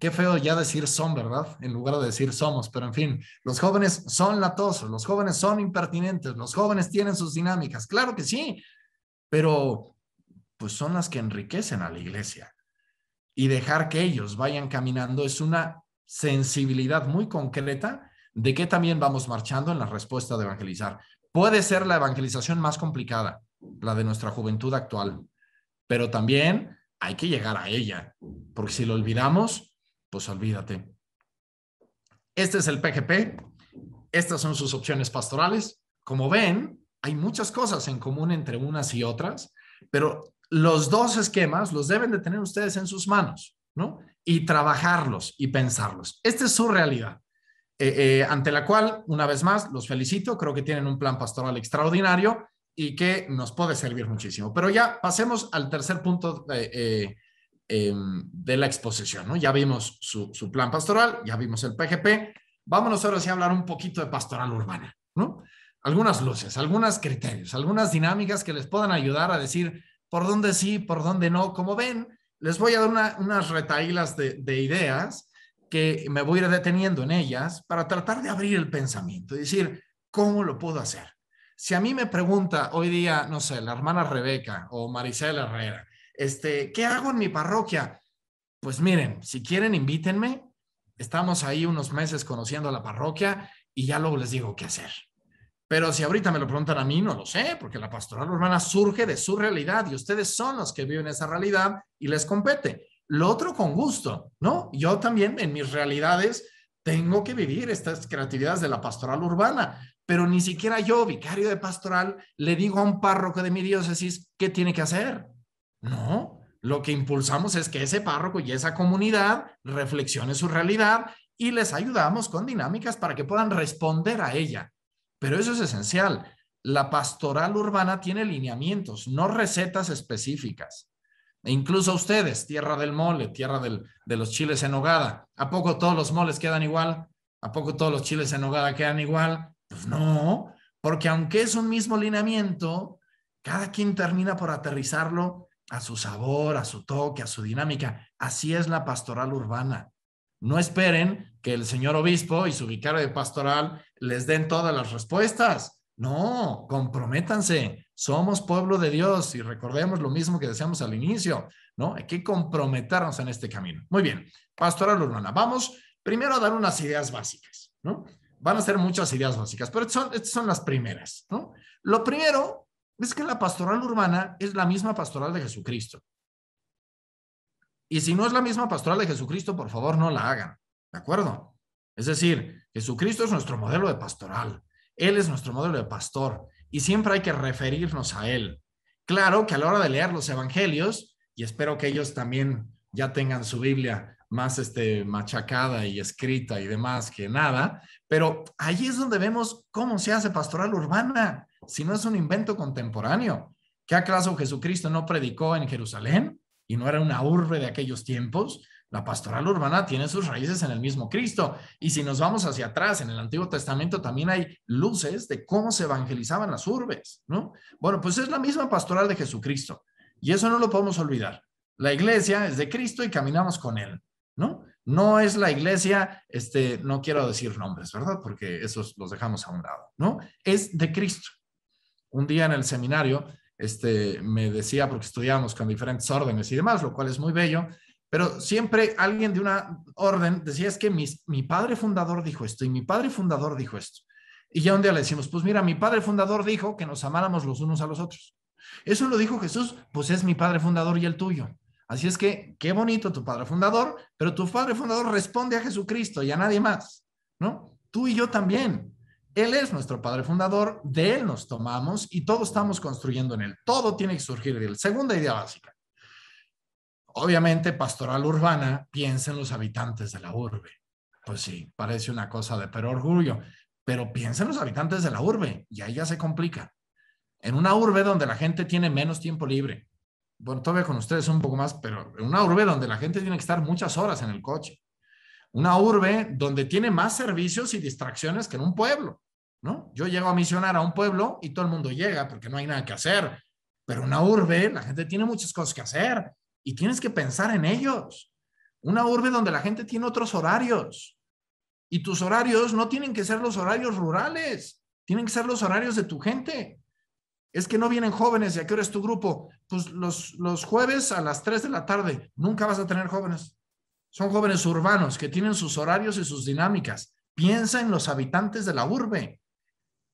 Speaker 2: Qué feo ya decir son, ¿verdad? En lugar de decir somos, pero en fin, los jóvenes son latosos, los jóvenes son impertinentes, los jóvenes tienen sus dinámicas, claro que sí, pero pues son las que enriquecen a la iglesia y dejar que ellos vayan caminando es una sensibilidad muy concreta de que también vamos marchando en la respuesta de evangelizar. Puede ser la evangelización más complicada, la de nuestra juventud actual, pero también hay que llegar a ella, porque si lo olvidamos, pues olvídate. Este es el PGP, estas son sus opciones pastorales. Como ven, hay muchas cosas en común entre unas y otras, pero los dos esquemas los deben de tener ustedes en sus manos, ¿no? Y trabajarlos y pensarlos. Esta es su realidad, eh, eh, ante la cual, una vez más, los felicito, creo que tienen un plan pastoral extraordinario y que nos puede servir muchísimo. Pero ya pasemos al tercer punto eh, em, de, la exposición, ¿no? Ya vimos su, su, plan pastoral, ya vimos el PGP, vámonos ahora sí a hablar un poquito de pastoral urbana, ¿no? Algunas luces, algunos criterios, algunas dinámicas que les puedan ayudar a decir, por dónde sí, por dónde no. Como ven, les voy a dar unas retaílas de, ideas que me voy a ir deteniendo en ellas para tratar de abrir el pensamiento y decir, ¿cómo lo puedo hacer? Si a mí me pregunta hoy día, no sé, la hermana Rebeca o Maricela Herrera, este, ¿qué hago en mi parroquia? Pues miren, si quieren, invítenme. Estamos ahí unos meses conociendo la parroquia y ya luego les digo qué hacer. Pero si ahorita me lo preguntan a mí, no lo sé, porque la pastoral urbana surge de su realidad y ustedes son los que viven esa realidad y les compete. Lo otro con gusto, ¿no? Yo también en mis realidades tengo que vivir estas creatividades de la pastoral urbana, pero ni siquiera yo, vicario de pastoral, le digo a un párroco de mi diócesis qué tiene que hacer. No, lo que impulsamos es que ese párroco y esa comunidad reflexione su realidad y les ayudamos con dinámicas para que puedan responder a ella pero eso es esencial. La pastoral urbana tiene lineamientos, no recetas específicas. E incluso ustedes, tierra del mole, tierra de los chiles en hogada, ¿a poco todos los moles quedan igual? ¿A poco todos los chiles en hogada quedan igual? Pues no, porque aunque es un mismo lineamiento, cada quien termina por aterrizarlo a su sabor, a su toque, a su dinámica. Así es la pastoral urbana. No esperen que el señor obispo y su vicario de pastoral les den todas las respuestas. No, comprométanse. Somos pueblo de Dios y recordemos lo mismo que decíamos al inicio, ¿no? Hay que comprometernos en este camino. Muy bien, pastoral urbana, vamos primero a dar unas ideas básicas, ¿no? Van a ser muchas ideas básicas, pero son, estas son las primeras, ¿no? Lo primero es que la pastoral urbana es la misma pastoral de Jesucristo. Y si no es la misma pastoral de Jesucristo, por favor no la hagan, ¿de acuerdo? Es decir, Jesucristo es nuestro modelo de pastoral, Él es nuestro modelo de pastor y siempre hay que referirnos a Él. Claro que a la hora de leer los evangelios, y espero que ellos también ya tengan su Biblia más este, machacada y escrita y demás que nada, pero ahí es donde vemos cómo se hace pastoral urbana, si no es un invento contemporáneo. ¿Qué acaso Jesucristo no predicó en Jerusalén y no era una urbe de aquellos tiempos? La pastoral urbana tiene sus raíces en el mismo Cristo. Y si nos vamos hacia atrás, en el Antiguo Testamento también hay luces de cómo se evangelizaban las urbes, ¿no? Bueno, pues es la misma pastoral de Jesucristo. Y eso no lo podemos olvidar. La iglesia es de Cristo y caminamos con Él, ¿no? No es la iglesia, este, no quiero decir nombres, ¿verdad? Porque esos los dejamos a un lado, ¿no? Es de Cristo. Un día en el seminario, este, me decía, porque estudiamos con diferentes órdenes y demás, lo cual es muy bello, pero siempre alguien de una orden decía, es que mi padre fundador dijo esto y mi padre fundador dijo esto. Y ya un día le decimos, pues mira, mi padre fundador dijo que nos amáramos los unos a los otros. Eso lo dijo Jesús, pues es mi padre fundador y el tuyo. Así es que qué bonito tu padre fundador, pero tu padre fundador responde a Jesucristo y a nadie más, ¿no? Tú y yo también. Él es nuestro padre fundador, de él nos tomamos y todos estamos construyendo en él. Todo tiene que surgir de él. Segunda idea básica. Obviamente, pastoral urbana piensa en los habitantes de la urbe. Pues sí, parece una cosa de pero orgullo, pero piensa en los habitantes de la urbe y ahí ya se complica. En una urbe donde la gente tiene menos tiempo libre, bueno, todavía con ustedes un poco más, pero en una urbe donde la gente tiene que estar muchas horas en el coche, una urbe donde tiene más servicios y distracciones que en un pueblo, ¿no? Yo llego a misionar a un pueblo y todo el mundo llega porque no hay nada que hacer, pero en una urbe la gente tiene muchas cosas que hacer, y tienes que pensar en ellos. Una urbe donde la gente tiene otros horarios y tus horarios no tienen que ser los horarios rurales, tienen que ser los horarios de tu gente. Es que no vienen jóvenes y a qué hora es tu grupo. Pues los, jueves a las 3 de la tarde nunca vas a tener jóvenes. Son jóvenes urbanos que tienen sus horarios y sus dinámicas. Piensa en los habitantes de la urbe.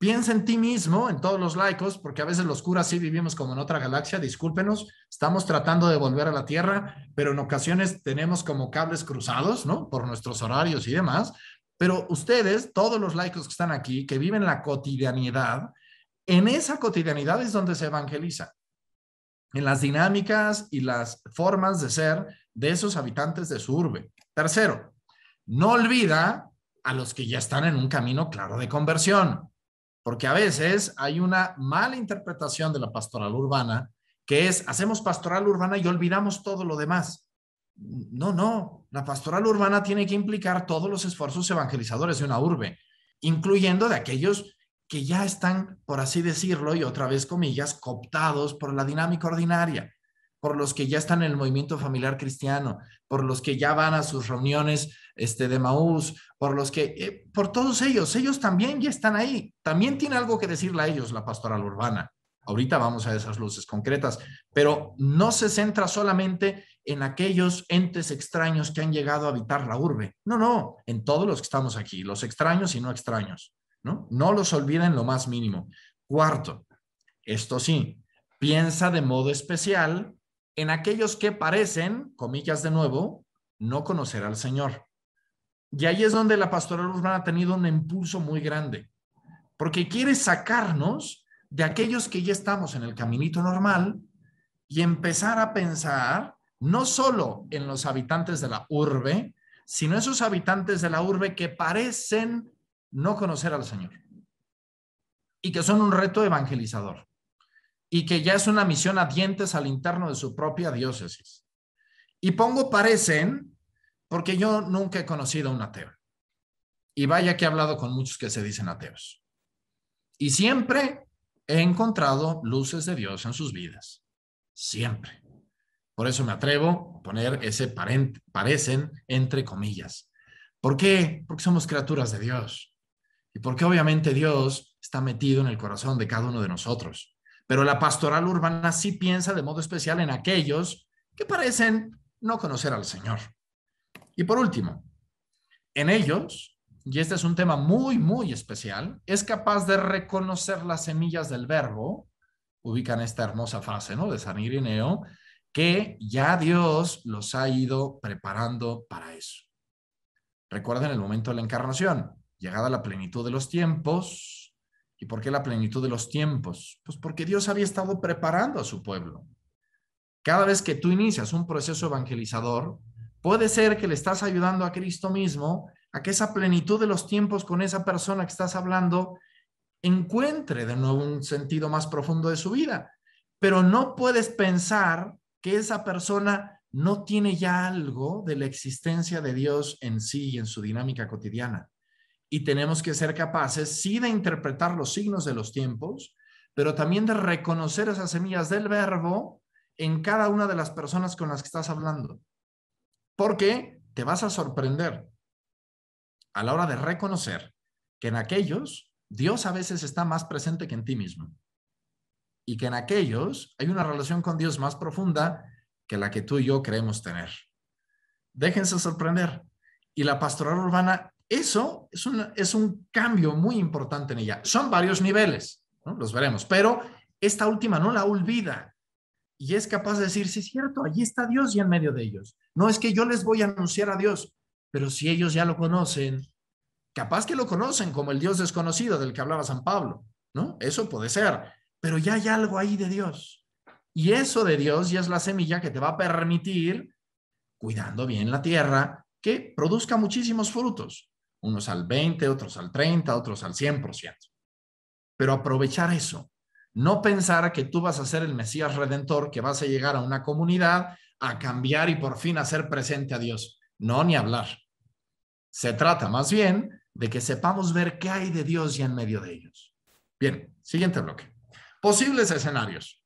Speaker 2: Piensa en ti mismo, en todos los laicos, porque a veces los curas sí vivimos como en otra galaxia, discúlpenos, estamos tratando de volver a la Tierra, pero en ocasiones tenemos como cables cruzados, ¿no? Por nuestros horarios y demás, pero ustedes, todos los laicos que están aquí, que viven la cotidianidad, en esa cotidianidad es donde se evangeliza, en las dinámicas y las formas de ser de esos habitantes de su urbe. Tercero, no olvida a los que ya están en un camino claro de conversión porque a veces hay una mala interpretación de la pastoral urbana, que es hacemos pastoral urbana y olvidamos todo lo demás. No, no, la pastoral urbana tiene que implicar todos los esfuerzos evangelizadores de una urbe, incluyendo de aquellos que ya están, por así decirlo, y otra vez comillas, cooptados por la dinámica ordinaria por los que ya están en el movimiento familiar cristiano, por los que ya van a sus reuniones este, de Maús, por los que, eh, por todos ellos, ellos también ya están ahí, también tiene algo que decirle a ellos la pastoral urbana. Ahorita vamos a esas luces concretas, pero no se centra solamente en aquellos entes extraños que han llegado a habitar la urbe. No, no, en todos los que estamos aquí, los extraños y no extraños, ¿no? No los olviden lo más mínimo. Cuarto, esto sí, piensa de modo especial en aquellos que parecen, comillas de nuevo, no conocer al Señor. Y ahí es donde la pastoral urbana ha tenido un impulso muy grande, porque quiere sacarnos de aquellos que ya estamos en el caminito normal y empezar a pensar no solo en los habitantes de la urbe, sino esos habitantes de la urbe que parecen no conocer al Señor y que son un reto evangelizador y que ya es una misión a dientes al interno de su propia diócesis. Y pongo parecen porque yo nunca he conocido a un ateo. Y vaya que he hablado con muchos que se dicen ateos. Y siempre he encontrado luces de Dios en sus vidas. Siempre. Por eso me atrevo a poner ese parecen entre comillas. ¿Por qué? Porque somos criaturas de Dios. Y porque obviamente Dios está metido en el corazón de cada uno de nosotros pero la pastoral urbana sí piensa de modo especial en aquellos que parecen no conocer al Señor. Y por último, en ellos, y este es un tema muy, muy especial, es capaz de reconocer las semillas del verbo, ubican esta hermosa frase, ¿no? De San Irineo, que ya Dios los ha ido preparando para eso. Recuerden el momento de la encarnación, llegada la plenitud de los tiempos, ¿Y por qué la plenitud de los tiempos? Pues porque Dios había estado preparando a su pueblo. Cada vez que tú inicias un proceso evangelizador, puede ser que le estás ayudando a Cristo mismo a que esa plenitud de los tiempos con esa persona que estás hablando encuentre de nuevo un sentido más profundo de su vida. Pero no puedes pensar que esa persona no tiene ya algo de la existencia de Dios en sí y en su dinámica cotidiana y tenemos que ser capaces, sí, de interpretar los signos de los tiempos, pero también de reconocer esas semillas del verbo en cada una de las personas con las que estás hablando. Porque te vas a sorprender a la hora de reconocer que en aquellos Dios a veces está más presente que en ti mismo. Y que en aquellos hay una relación con Dios más profunda que la que tú y yo creemos tener. Déjense sorprender. Y la pastoral urbana eso es un, cambio muy importante en ella. Son varios niveles, los veremos, pero esta última no la olvida y es capaz de decir, sí es cierto, allí está Dios y en medio de ellos. No es que yo les voy a anunciar a Dios, pero si ellos ya lo conocen, capaz que lo conocen como el Dios desconocido del que hablaba San Pablo, ¿no? Eso puede ser, pero ya hay algo ahí de Dios. Y eso de Dios ya es la semilla que te va a permitir, cuidando bien la tierra, que produzca muchísimos frutos unos al 20, otros al 30, otros al 100%. Pero aprovechar eso, no pensar que tú vas a ser el Mesías Redentor, que vas a llegar a una comunidad a cambiar y por fin a hacer presente a Dios. No, ni hablar. Se trata más bien de que sepamos ver qué hay de Dios ya en medio de ellos. Bien, siguiente bloque. Posibles escenarios.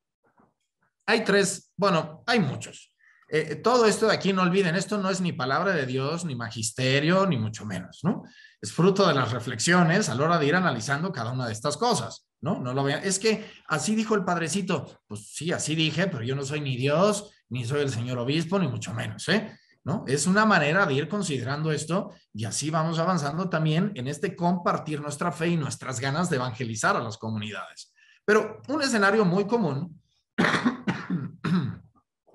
Speaker 2: Hay tres, bueno, hay muchos, eh, todo esto de aquí, no olviden, esto no es ni palabra de Dios, ni magisterio, ni mucho menos, ¿no? Es fruto de las reflexiones a la hora de ir analizando cada una de estas cosas, ¿no? No lo vean. Es que así dijo el padrecito, pues sí, así dije, pero yo no soy ni Dios, ni soy el señor obispo, ni mucho menos, ¿eh? ¿No? Es una manera de ir considerando esto y así vamos avanzando también en este compartir nuestra fe y nuestras ganas de evangelizar a las comunidades. Pero un escenario muy común,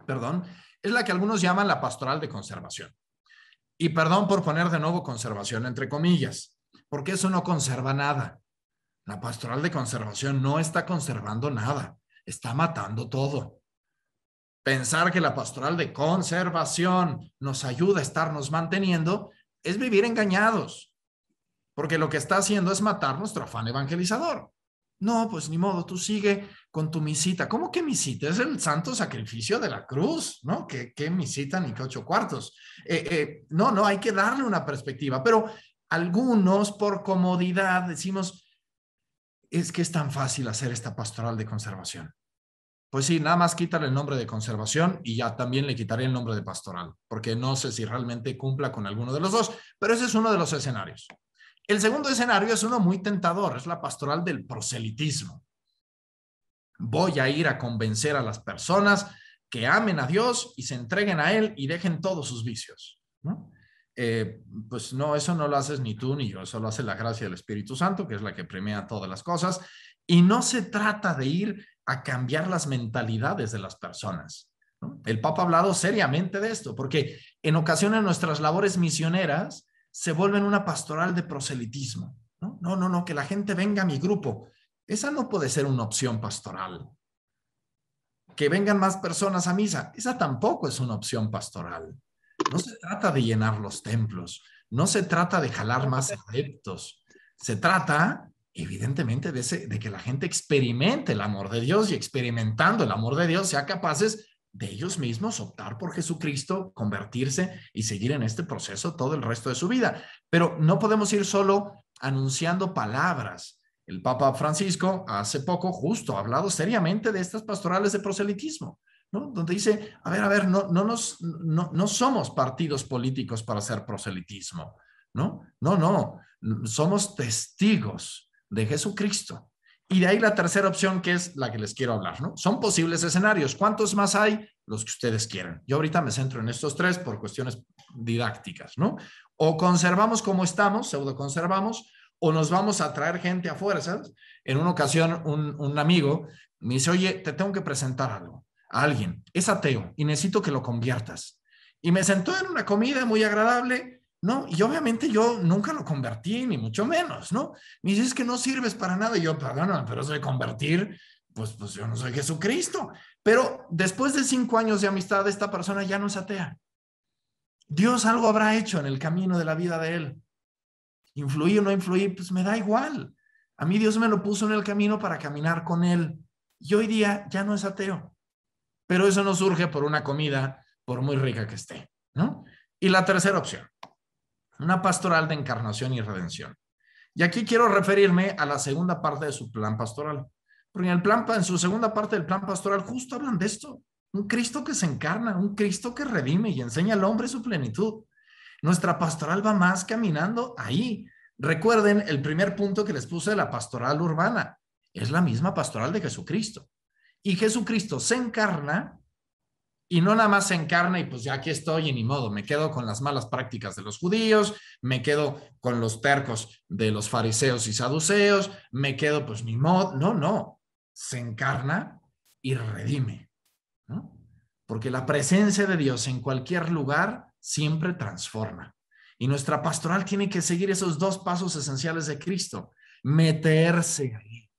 Speaker 2: perdón, es la que algunos llaman la pastoral de conservación. Y perdón por poner de nuevo conservación entre comillas, porque eso no conserva nada. La pastoral de conservación no está conservando nada, está matando todo. Pensar que la pastoral de conservación nos ayuda a estarnos manteniendo es vivir engañados, porque lo que está haciendo es matar nuestro afán evangelizador. No, pues ni modo, tú sigue con tu misita. ¿Cómo que misita? Es el santo sacrificio de la cruz, ¿no? ¿Qué, misita ni qué ocho cuartos? Eh, eh, no, no, hay que darle una perspectiva, pero algunos por comodidad decimos, es que es tan fácil hacer esta pastoral de conservación. Pues sí, nada más quítale el nombre de conservación y ya también le quitaré el nombre de pastoral, porque no sé si realmente cumpla con alguno de los dos, pero ese es uno de los escenarios. El segundo escenario es uno muy tentador, es la pastoral del proselitismo. Voy a ir a convencer a las personas que amen a Dios y se entreguen a Él y dejen todos sus vicios. Eh, pues no, eso no lo haces ni tú ni yo, eso lo hace la gracia del Espíritu Santo, que es la que premia todas las cosas. Y no se trata de ir a cambiar las mentalidades de las personas. El Papa ha hablado seriamente de esto, porque en ocasiones nuestras labores misioneras se vuelven una pastoral de proselitismo. ¿no? no, no, que la gente venga a mi grupo. Esa no puede ser una opción pastoral. Que vengan más personas a misa, esa tampoco es una opción pastoral. No se trata de llenar los templos, no se trata de jalar más adeptos, se trata evidentemente de, de que la gente experimente el amor de Dios y experimentando el amor de Dios sea capaces de ellos mismos optar por Jesucristo, convertirse y seguir en este proceso todo el resto de su vida. Pero no podemos ir solo anunciando palabras. El Papa Francisco hace poco justo ha hablado seriamente de estas pastorales de proselitismo. ¿no? Donde dice, a ver, a ver, no, no, nos, no somos partidos políticos para hacer proselitismo, ¿no? No, no, somos testigos de Jesucristo y de ahí la tercera opción, que es la que les quiero hablar, ¿no? Son posibles escenarios. ¿Cuántos más hay? Los que ustedes quieran. Yo ahorita me centro en estos tres por cuestiones didácticas, ¿no? O conservamos como estamos, pseudo conservamos, o nos vamos a traer gente a fuerzas. En una ocasión, un, amigo me dice, oye, te tengo que presentar algo a alguien. Es ateo y necesito que lo conviertas. Y me sentó en una comida muy agradable ¿no? Y obviamente yo nunca lo convertí, ni mucho menos, ¿no? Me dices es que no sirves para nada. Y yo, perdóname, pero eso de convertir, pues, pues yo no soy Jesucristo. Pero después de cinco años de amistad, esta persona ya no es atea. Dios algo habrá hecho en el camino de la vida de él. Influí o no influí, pues me da igual. A mí Dios me lo puso en el camino para caminar con él. Y hoy día ya no es ateo. Pero eso no surge por una comida, por muy rica que esté, ¿no? Y la tercera opción, una pastoral de encarnación y redención. Y aquí quiero referirme a la segunda parte de su plan pastoral, porque en, el plan, en su segunda parte del plan pastoral justo hablan de esto, un Cristo que se encarna, un Cristo que redime y enseña al hombre su plenitud. Nuestra pastoral va más caminando ahí. Recuerden el primer punto que les puse de la pastoral urbana, es la misma pastoral de Jesucristo. Y Jesucristo se encarna y no nada más se encarna y pues ya aquí estoy en ni modo, me quedo con las malas prácticas de los judíos, me quedo con los tercos de los fariseos y saduceos, me quedo pues ni modo, no, no, se encarna y redime, Porque la presencia de Dios en cualquier lugar siempre transforma. Y nuestra pastoral tiene que seguir esos dos pasos esenciales de Cristo, meterse ahí.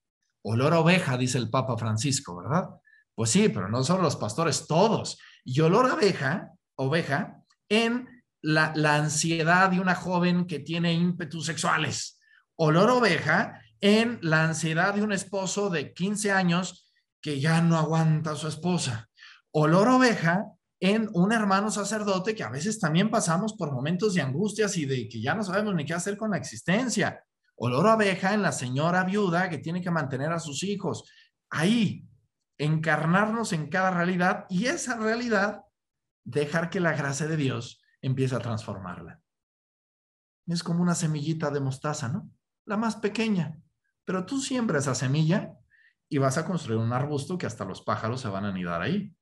Speaker 2: Olor a oveja, dice el Papa Francisco, ¿verdad? Pues sí, pero no son los pastores, todos. Y olor a abeja, oveja, en la, ansiedad de una joven que tiene ímpetus sexuales. Olor oveja en la ansiedad de un esposo de 15 años que ya no aguanta a su esposa. Olor oveja en un hermano sacerdote que a veces también pasamos por momentos de angustias y de que ya no sabemos ni qué hacer con la existencia. Olor oveja en la señora viuda que tiene que mantener a sus hijos. Ahí, encarnarnos en cada realidad y esa realidad dejar que la gracia de Dios empiece a transformarla. Es como una semillita de mostaza, ¿no? La más pequeña. Pero tú siembras esa semilla y vas a construir un arbusto que hasta los pájaros se van a anidar ahí.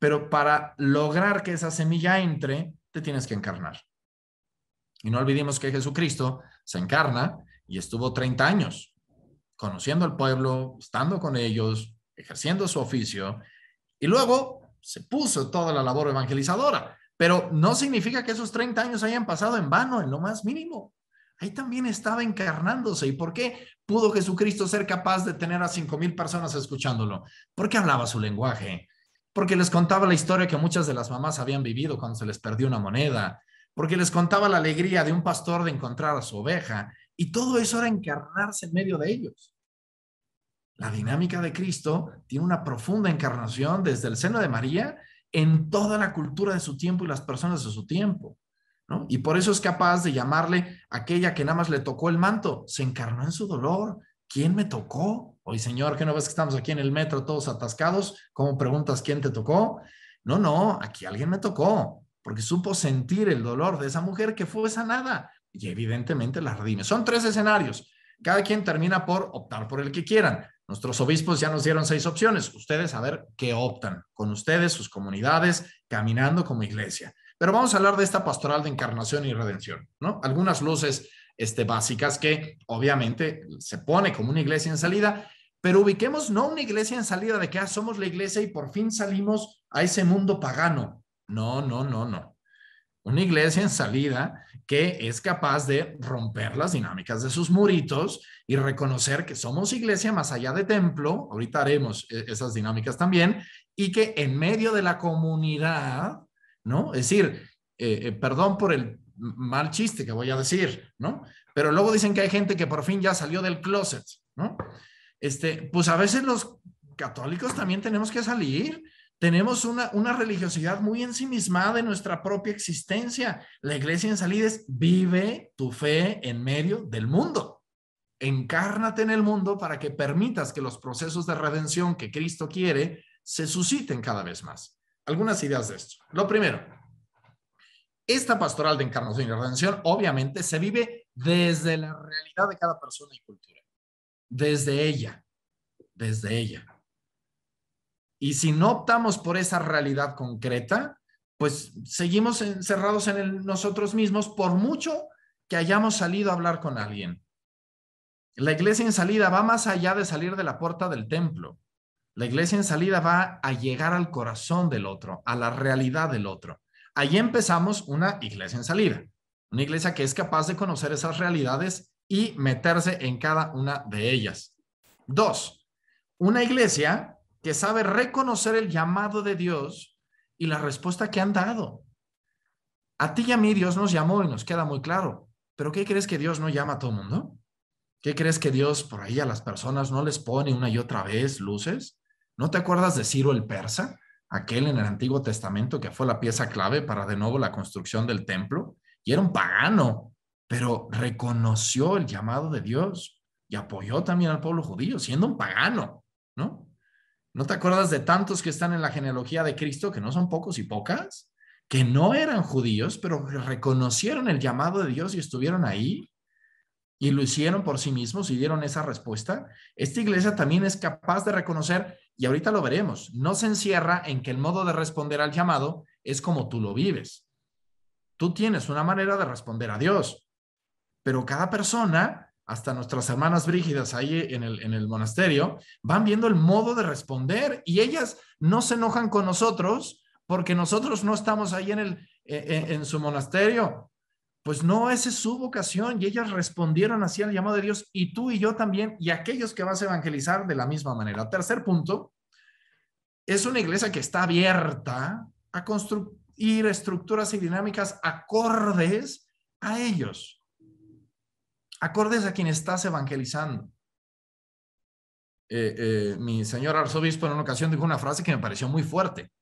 Speaker 2: Pero para lograr que esa semilla entre, te tienes que encarnar. Y no olvidemos que Jesucristo se encarna y estuvo 30 años conociendo al pueblo, estando con ellos, ejerciendo su oficio y luego se puso toda la labor evangelizadora. Pero no significa que esos 30 años hayan pasado en vano, en lo más mínimo. Ahí también estaba encarnándose. ¿Y por qué pudo Jesucristo ser capaz de tener a cinco mil personas escuchándolo? Porque hablaba su lenguaje, porque les contaba la historia que muchas de las mamás habían vivido cuando se les perdió una moneda, porque les contaba la alegría de un pastor de encontrar a su oveja, y todo eso era encarnarse en medio de ellos. La dinámica de Cristo tiene una profunda encarnación desde el seno de María en toda la cultura de su tiempo y las personas de su tiempo. Y por eso es capaz de llamarle aquella que nada más le tocó el manto, se encarnó en su dolor. ¿Quién me tocó? Hoy, Señor, que no ves que estamos aquí en el metro todos atascados, ¿cómo preguntas quién te tocó? No, no, aquí alguien me tocó, porque supo sentir el dolor de esa mujer que fue sanada. Y evidentemente la redime. Son tres escenarios. Cada quien termina por optar por el que quieran. Nuestros obispos ya nos dieron seis opciones. Ustedes a ver qué optan con ustedes, sus comunidades, caminando como iglesia. Pero vamos a hablar de esta pastoral de encarnación y redención, ¿no? Algunas luces este, básicas que obviamente se pone como una iglesia en salida, pero ubiquemos no una iglesia en salida de que ah, somos la iglesia y por fin salimos a ese mundo pagano. No, no, no, no. Una iglesia en salida que es capaz de romper las dinámicas de sus muritos y reconocer que somos iglesia más allá de templo, ahorita haremos e-, esas dinámicas también, y que en medio de la comunidad, ¿no? Es decir, eh, eh, perdón por el mal chiste que voy a decir, ¿no? Pero luego dicen que hay gente que por fin ya salió del closet, ¿no? Este, pues a veces los católicos también tenemos que salir tenemos una, una religiosidad muy ensimismada en nuestra propia existencia. La iglesia en Salides vive tu fe en medio del mundo. Encárnate en el mundo para que permitas que los procesos de redención que Cristo quiere se susciten cada vez más. Algunas ideas de esto. Lo primero, esta pastoral de encarnación y redención obviamente se vive desde la
Speaker 1: realidad de cada persona y cultura,
Speaker 2: desde ella, desde ella. Y si no optamos por esa realidad concreta, pues seguimos encerrados en nosotros mismos por mucho que hayamos salido a hablar con alguien. La iglesia en salida va más allá de salir de la puerta del templo. La iglesia en salida va a llegar al corazón del otro, a la realidad del otro. Allí empezamos una iglesia en salida, una iglesia que es capaz de conocer esas realidades y meterse en cada una de ellas. Dos, una iglesia que sabe reconocer el llamado de Dios y la respuesta que han dado. A ti y a mí Dios nos llamó y nos queda muy claro, pero ¿qué crees que Dios no llama a todo el mundo? ¿Qué crees que Dios por ahí a las personas no les pone una y otra vez luces? ¿No te acuerdas de Ciro el persa, aquel en el Antiguo Testamento que fue la pieza clave para de nuevo la construcción del templo? Y era un pagano, pero reconoció el llamado de Dios y apoyó también al pueblo judío, siendo un pagano, ¿no? ¿No te acuerdas de tantos que están en la genealogía de Cristo, que no son pocos y pocas, que no eran judíos, pero reconocieron el llamado de Dios y estuvieron ahí y lo hicieron por sí mismos y dieron esa respuesta? Esta iglesia también es capaz de reconocer, y ahorita lo veremos, no se encierra en que el modo de responder al llamado es como tú lo vives. Tú tienes una manera de responder a Dios, pero cada persona hasta nuestras hermanas brígidas ahí en el, monasterio, van viendo el modo de responder y ellas no se enojan con nosotros porque nosotros no estamos ahí en, el, e, e, en, su monasterio. Pues no, esa es su vocación y ellas respondieron así al llamado de Dios y tú y yo también y aquellos que vas a evangelizar de la misma manera. Tercer punto, es una iglesia que está abierta a construir estructuras y dinámicas acordes a ellos acordes a quien estás evangelizando. Eh, eh, mi señor arzobispo en una ocasión dijo una frase que me pareció muy fuerte.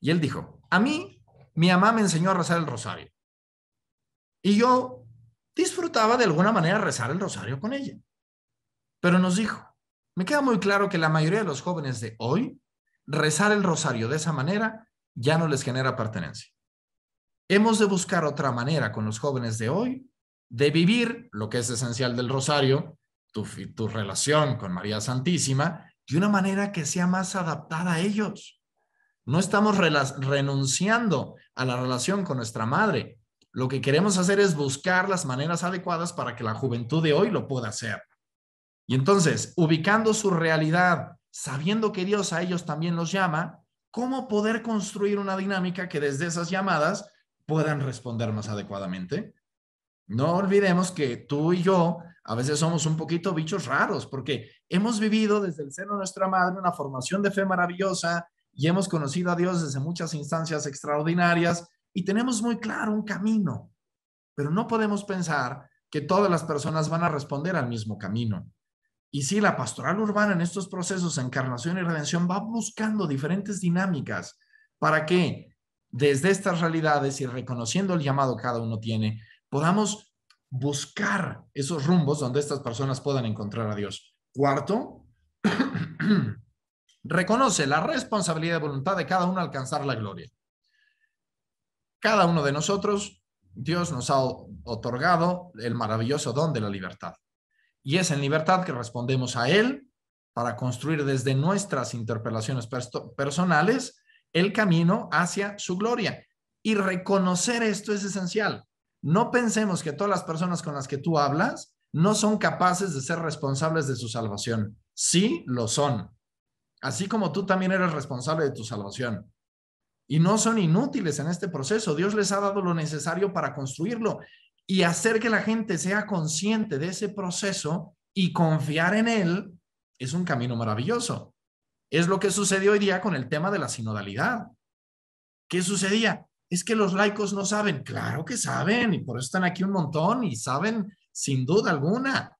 Speaker 2: Y él dijo, a mí, mi mamá me enseñó a rezar el rosario. Y yo disfrutaba de alguna manera rezar el rosario con ella. Pero nos dijo, me queda muy claro que la mayoría de los jóvenes de hoy, rezar el rosario de esa manera ya no les genera pertenencia. Hemos de buscar otra manera con los jóvenes de hoy de vivir lo que es esencial del rosario, tu, relación con María Santísima, de una manera que sea más adaptada a ellos. No estamos renunciando a la relación con nuestra madre. Lo que queremos hacer es buscar las maneras adecuadas para que la juventud de hoy lo pueda hacer. Y entonces, ubicando su realidad, sabiendo que Dios a ellos también los llama, ¿cómo poder construir una dinámica que desde esas llamadas puedan responder más adecuadamente? No olvidemos que tú y yo a veces somos un poquito bichos raros porque hemos vivido desde el seno de nuestra madre una formación de fe maravillosa y hemos conocido a Dios desde muchas instancias extraordinarias y tenemos muy claro un camino, pero no podemos pensar que todas las personas van a responder al mismo camino. Y si la pastoral urbana en estos procesos de encarnación y redención va buscando diferentes dinámicas para que desde estas realidades y reconociendo el llamado que cada uno tiene, podamos buscar esos rumbos donde estas personas puedan encontrar a Dios. Cuarto, reconoce la responsabilidad y voluntad de cada uno alcanzar la gloria. Cada uno de nosotros, Dios nos ha otorgado el maravilloso don de la libertad. Y es en libertad que respondemos a Él para construir desde nuestras interpelaciones personales el camino hacia su gloria. Y reconocer esto es esencial no pensemos que todas las personas con las que tú hablas no son capaces de ser responsables de su salvación. Sí, lo son. Así como tú también eres responsable de tu salvación. Y no son inútiles en este proceso. Dios les ha dado lo necesario para construirlo y hacer que la gente sea consciente de ese proceso y confiar en él es un camino maravilloso. Es lo que sucedió hoy día con el tema de la sinodalidad. ¿Qué sucedía? es que los laicos no saben. Claro que saben, y por eso están aquí un montón y saben sin duda alguna.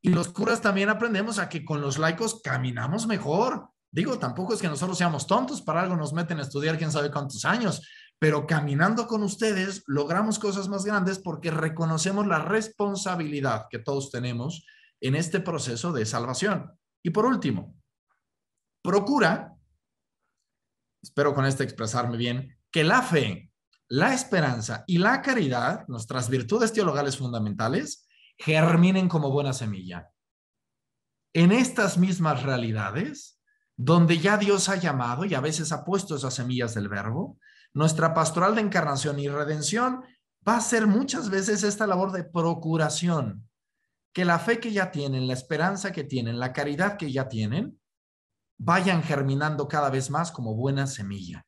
Speaker 2: Y los curas también aprendemos a que con los laicos caminamos mejor. Digo, tampoco es que nosotros seamos tontos, para algo nos meten a estudiar quién sabe cuántos años, pero caminando con ustedes logramos cosas más grandes porque reconocemos la responsabilidad que todos tenemos en este proceso de salvación. Y por último, procura, espero con esto expresarme bien, que la fe la esperanza y la caridad, nuestras virtudes teologales fundamentales, germinen como buena semilla. En estas mismas realidades, donde ya Dios ha llamado y a veces ha puesto esas semillas del verbo, nuestra pastoral de encarnación y redención va a ser muchas veces esta labor de procuración, que la fe que ya tienen, la esperanza que tienen, la caridad que ya tienen, vayan germinando cada vez más como buena semilla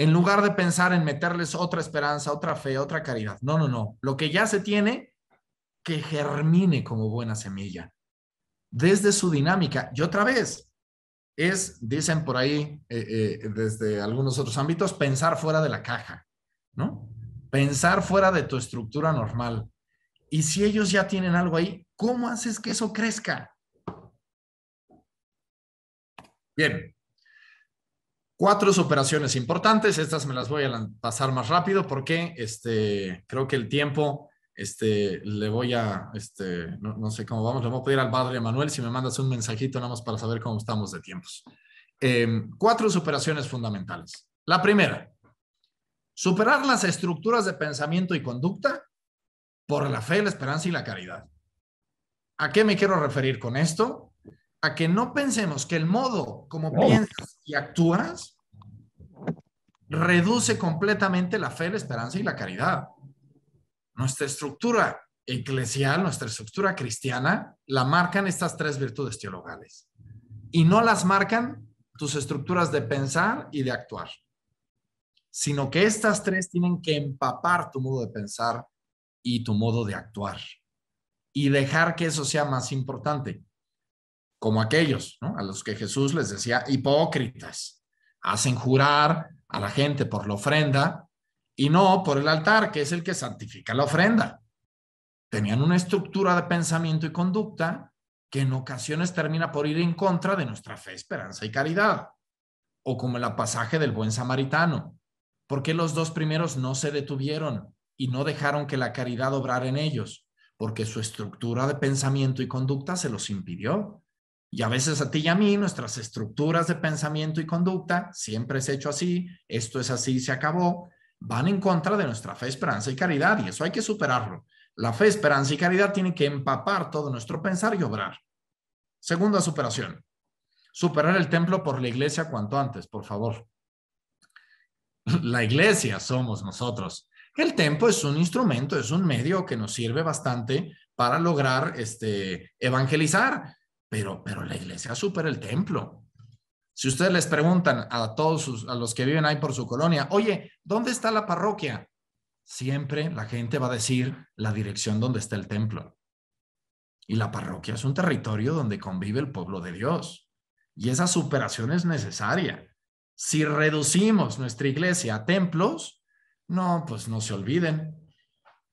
Speaker 2: en lugar de pensar en meterles otra esperanza, otra fe, otra caridad. No, no, no. Lo que ya se tiene, que germine como buena semilla, desde su dinámica. Y otra vez, es, dicen por ahí, eh, eh, desde algunos otros ámbitos, pensar fuera de la caja, ¿no? Pensar fuera de tu estructura normal. Y si ellos ya tienen algo ahí, ¿cómo haces que eso crezca? Bien, cuatro operaciones importantes. Estas me las voy a pasar más rápido porque este, creo que el tiempo este, le voy a, este, no, sé cómo vamos, le voy a pedir al padre Manuel si me mandas un mensajito nada más para saber cómo estamos de tiempos. Em, cuatro operaciones fundamentales. La primera, superar las estructuras de pensamiento y conducta por la fe, la esperanza y la caridad. ¿A qué me quiero referir con esto? a que no pensemos que el modo como piensas y actúas reduce completamente la fe, la esperanza y la caridad. Nuestra estructura eclesial, nuestra estructura cristiana, la marcan estas tres virtudes teologales. Y no las marcan tus estructuras de pensar y de actuar, sino que estas tres tienen que empapar tu modo de pensar y tu modo de actuar y dejar que eso sea más importante como aquellos, ¿no? A los que Jesús les decía hipócritas, hacen jurar a la gente por la ofrenda y no por el altar, que es el que santifica la ofrenda. Tenían una estructura de pensamiento y conducta que en ocasiones termina por ir en contra de nuestra fe, esperanza y caridad, o como el pasaje del buen samaritano, porque los dos primeros no se detuvieron y no dejaron que la caridad obrara en ellos, porque su estructura de pensamiento y conducta se los impidió. Y a veces a ti y a mí, nuestras estructuras de pensamiento y conducta, siempre es hecho así, esto es así, se acabó, van en contra de nuestra fe, esperanza y caridad, y eso hay que superarlo. La fe, esperanza y caridad tienen que empapar todo nuestro pensar y obrar. Segunda superación, superar el templo por la iglesia cuanto antes, por favor. La iglesia somos nosotros. El templo es un instrumento, es un medio que nos sirve bastante para lograr este, evangelizar, pero, la iglesia supera el templo. Si ustedes les preguntan a todos a los que viven ahí por su colonia, oye, ¿dónde está la parroquia? Siempre la gente va a decir la dirección donde está el templo. Y la parroquia es un territorio donde convive el pueblo de Dios. Y esa superación es necesaria. Si reducimos nuestra iglesia a templos, no, pues no se olviden.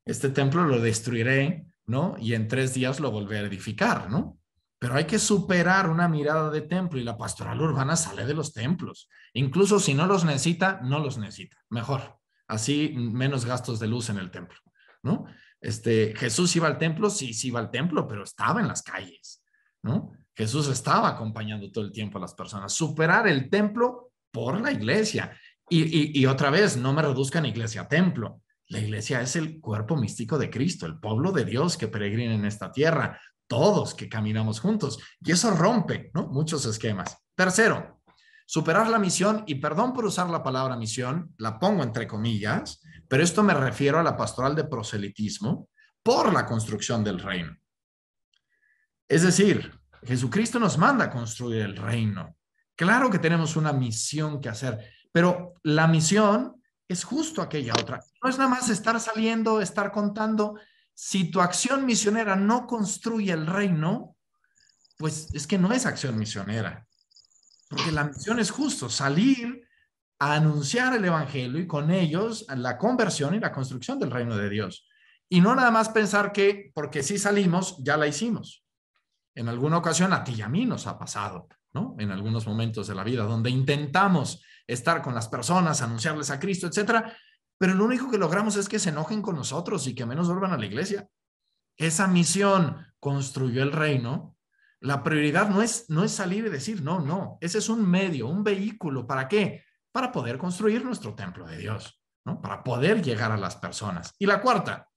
Speaker 2: Este templo lo destruiré, ¿no? Y en tres días lo volveré a edificar, ¿no? Pero hay que superar una mirada de templo y la pastoral urbana sale de los templos. Incluso si no los necesita, no los necesita. Mejor. Así menos gastos de luz en el templo, ¿no? Este, Jesús iba al templo, sí, sí iba al templo, pero estaba en las calles, ¿no? Jesús estaba acompañando todo el tiempo a las personas. Superar el templo por la iglesia. Y, y otra vez, no me reduzcan iglesia a templo. La iglesia es el cuerpo místico de Cristo, el pueblo de Dios que peregrina en esta tierra todos que caminamos juntos. Y eso rompe muchos esquemas. Tercero, superar la misión, y perdón por usar la palabra misión, la pongo entre comillas, pero esto me refiero a la pastoral de proselitismo por la construcción del reino. Es decir, Jesucristo nos manda a construir el reino. Claro que tenemos una misión que hacer, pero la misión es justo aquella otra. No es nada más estar saliendo, estar contando, si tu acción misionera no construye el reino, pues es que no es acción misionera. Porque la misión es justo, salir a anunciar el Evangelio y con ellos la conversión y la construcción del reino de Dios. Y no nada más pensar que porque sí salimos, ya la hicimos. En alguna ocasión a ti y a mí nos ha pasado, ¿no? En algunos momentos de la vida donde intentamos estar con las personas, anunciarles a Cristo, etcétera, pero lo único que logramos es que se enojen con nosotros y que menos vuelvan a la iglesia. Esa misión construyó el reino. La prioridad no es, no es salir y decir, no, no, ese es un medio, un vehículo. ¿Para qué? Para poder construir nuestro templo de Dios, ¿no? para poder llegar a las personas. Y la cuarta,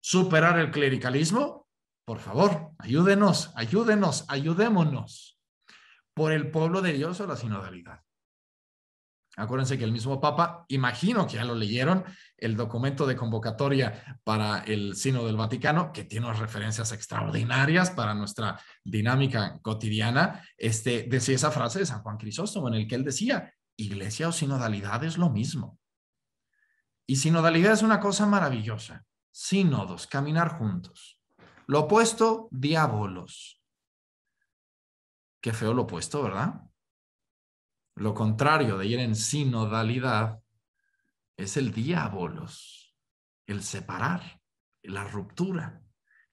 Speaker 2: superar el clericalismo. Por favor, ayúdenos, ayúdenos, ayudémonos por el pueblo de Dios o la sinodalidad. Acuérdense que el mismo Papa, imagino que ya lo leyeron, el documento de convocatoria para el Sino del Vaticano, que tiene unas referencias extraordinarias para nuestra dinámica cotidiana, este, decía esa frase de San Juan Crisóstomo, en el que él decía, iglesia o sinodalidad es lo mismo. Y sinodalidad es una cosa maravillosa, sínodos, caminar juntos. Lo opuesto, diabolos. Qué feo lo opuesto, ¿verdad? Lo contrario de ir en sinodalidad es el diabolos, el separar, la ruptura.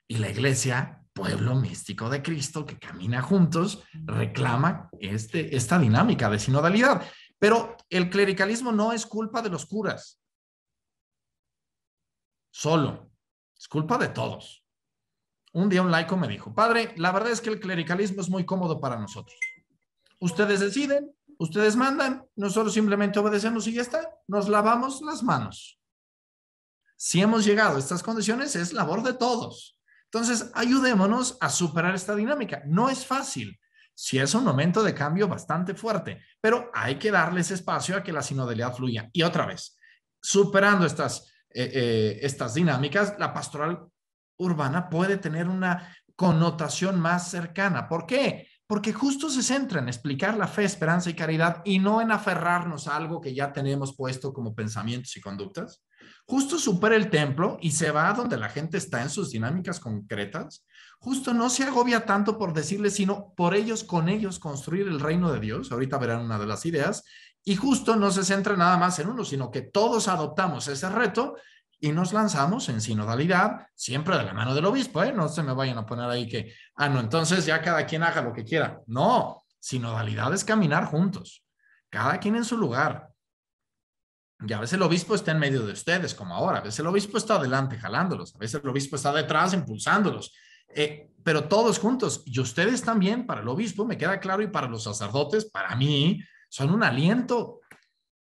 Speaker 2: Y la iglesia, pueblo místico de Cristo que camina juntos, reclama este, esta dinámica de sinodalidad. Pero el clericalismo no es culpa de los curas. Solo. Es culpa de todos. Un día un laico me dijo, padre, la verdad es que el clericalismo es muy cómodo para nosotros. Ustedes deciden Ustedes mandan, nosotros simplemente obedecemos y ya está. Nos lavamos las manos. Si hemos llegado a estas condiciones, es labor de todos. Entonces, ayudémonos a superar esta dinámica. No es fácil. Si es un momento de cambio bastante fuerte, pero hay que darles espacio a que la sinodalidad fluya. Y otra vez, superando estas, eh, eh, estas dinámicas, la pastoral urbana puede tener una connotación más cercana. ¿Por qué? porque justo se centra en explicar la fe, esperanza y caridad y no en aferrarnos a algo que ya tenemos puesto como pensamientos y conductas. Justo supera el templo y se va a donde la gente está en sus dinámicas concretas. Justo no se agobia tanto por decirles, sino por ellos, con ellos, construir el reino de Dios. Ahorita verán una de las ideas. Y justo no se centra nada más en uno, sino que todos adoptamos ese reto y nos lanzamos en sinodalidad, siempre de la mano del obispo, ¿eh? no se me vayan a poner ahí que, ah, no, entonces ya cada quien haga lo que quiera. No, sinodalidad es caminar juntos, cada quien en su lugar. Y a veces el obispo está en medio de ustedes, como ahora, a veces el obispo está adelante jalándolos, a veces el obispo está detrás impulsándolos, eh, pero todos juntos, y ustedes también, para el obispo, me queda claro, y para los sacerdotes, para mí, son un aliento.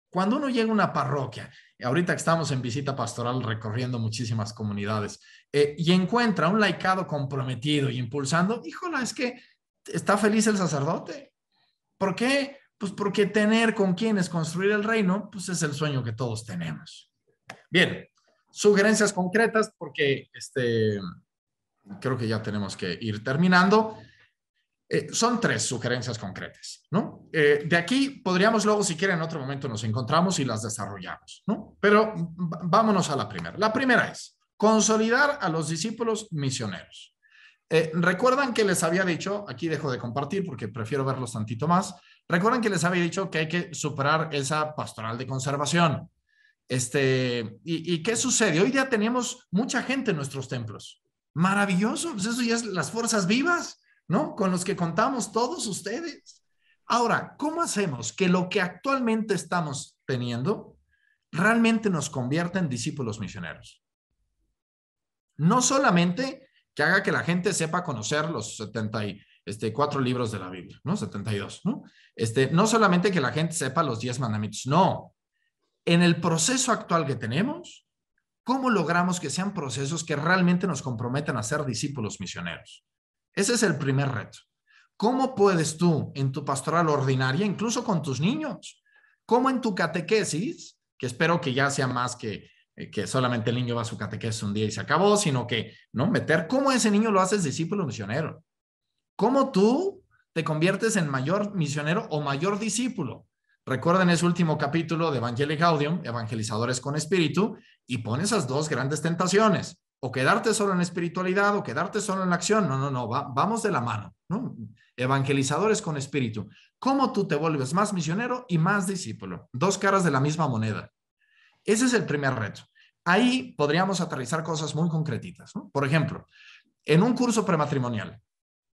Speaker 2: Cuando uno llega a una parroquia Ahorita estamos en visita pastoral recorriendo muchísimas comunidades eh, y encuentra un laicado comprometido y impulsando, híjola, es que está feliz el sacerdote. ¿Por qué? Pues porque tener con quienes construir el reino, pues es el sueño que todos tenemos. Bien, sugerencias concretas porque este, creo que ya tenemos que ir terminando. Eh, son tres sugerencias concretas, ¿no? Eh, de aquí podríamos luego, si quieren, en otro momento nos encontramos y las desarrollamos, ¿no? Pero vámonos a la primera. La primera es consolidar a los discípulos misioneros. Eh, recuerdan que les había dicho, aquí dejo de compartir porque prefiero verlos tantito más, recuerdan que les había dicho que hay que superar esa pastoral de conservación. Este, ¿y, qué sucede? Hoy día tenemos mucha gente en nuestros templos. Maravilloso, pues eso ya es las fuerzas vivas ¿no? Con los que contamos todos ustedes. Ahora, ¿cómo hacemos que lo que actualmente estamos teniendo realmente nos convierta en discípulos misioneros? No solamente que haga que la gente sepa conocer los 74 este, libros de la Biblia, ¿no? 72, ¿no? Este, no solamente que la gente sepa los 10 mandamientos, no. En el proceso actual que tenemos, ¿cómo logramos que sean procesos que realmente nos comprometan a ser discípulos misioneros? Ese es el primer reto. ¿Cómo puedes tú en tu pastoral ordinaria, incluso con tus niños, cómo en tu catequesis, que espero que ya sea más que eh, que solamente el niño va a su catequesis un día y se acabó, sino que, ¿no? Meter cómo ese niño lo haces discípulo misionero. ¿Cómo tú te conviertes en mayor misionero o mayor discípulo? Recuerden ese último capítulo de Evangelii Gaudium, Evangelizadores con Espíritu, y pone esas dos grandes tentaciones o quedarte solo en espiritualidad o quedarte solo en la acción. No, no, no, vamos de la mano, Evangelizadores con espíritu. ¿Cómo tú te vuelves más misionero y más discípulo? Dos caras de la misma moneda. Ese es el primer reto. Ahí podríamos aterrizar cosas muy concretitas. Por ejemplo, en un curso prematrimonial,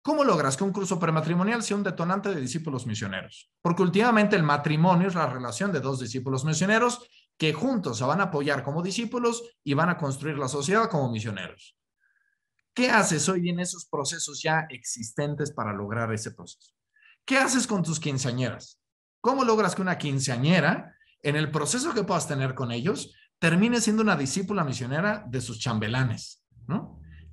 Speaker 2: ¿Cómo logras que un curso prematrimonial sea un detonante de discípulos misioneros? Porque últimamente el matrimonio es la relación de dos discípulos misioneros que juntos se van a apoyar como discípulos y van a construir la sociedad como misioneros. ¿Qué haces hoy en esos procesos ya existentes para lograr ese proceso? ¿Qué haces con tus quinceañeras? ¿Cómo logras que una quinceañera, en el proceso que puedas tener con ellos, termine siendo una discípula misionera de sus chambelanes?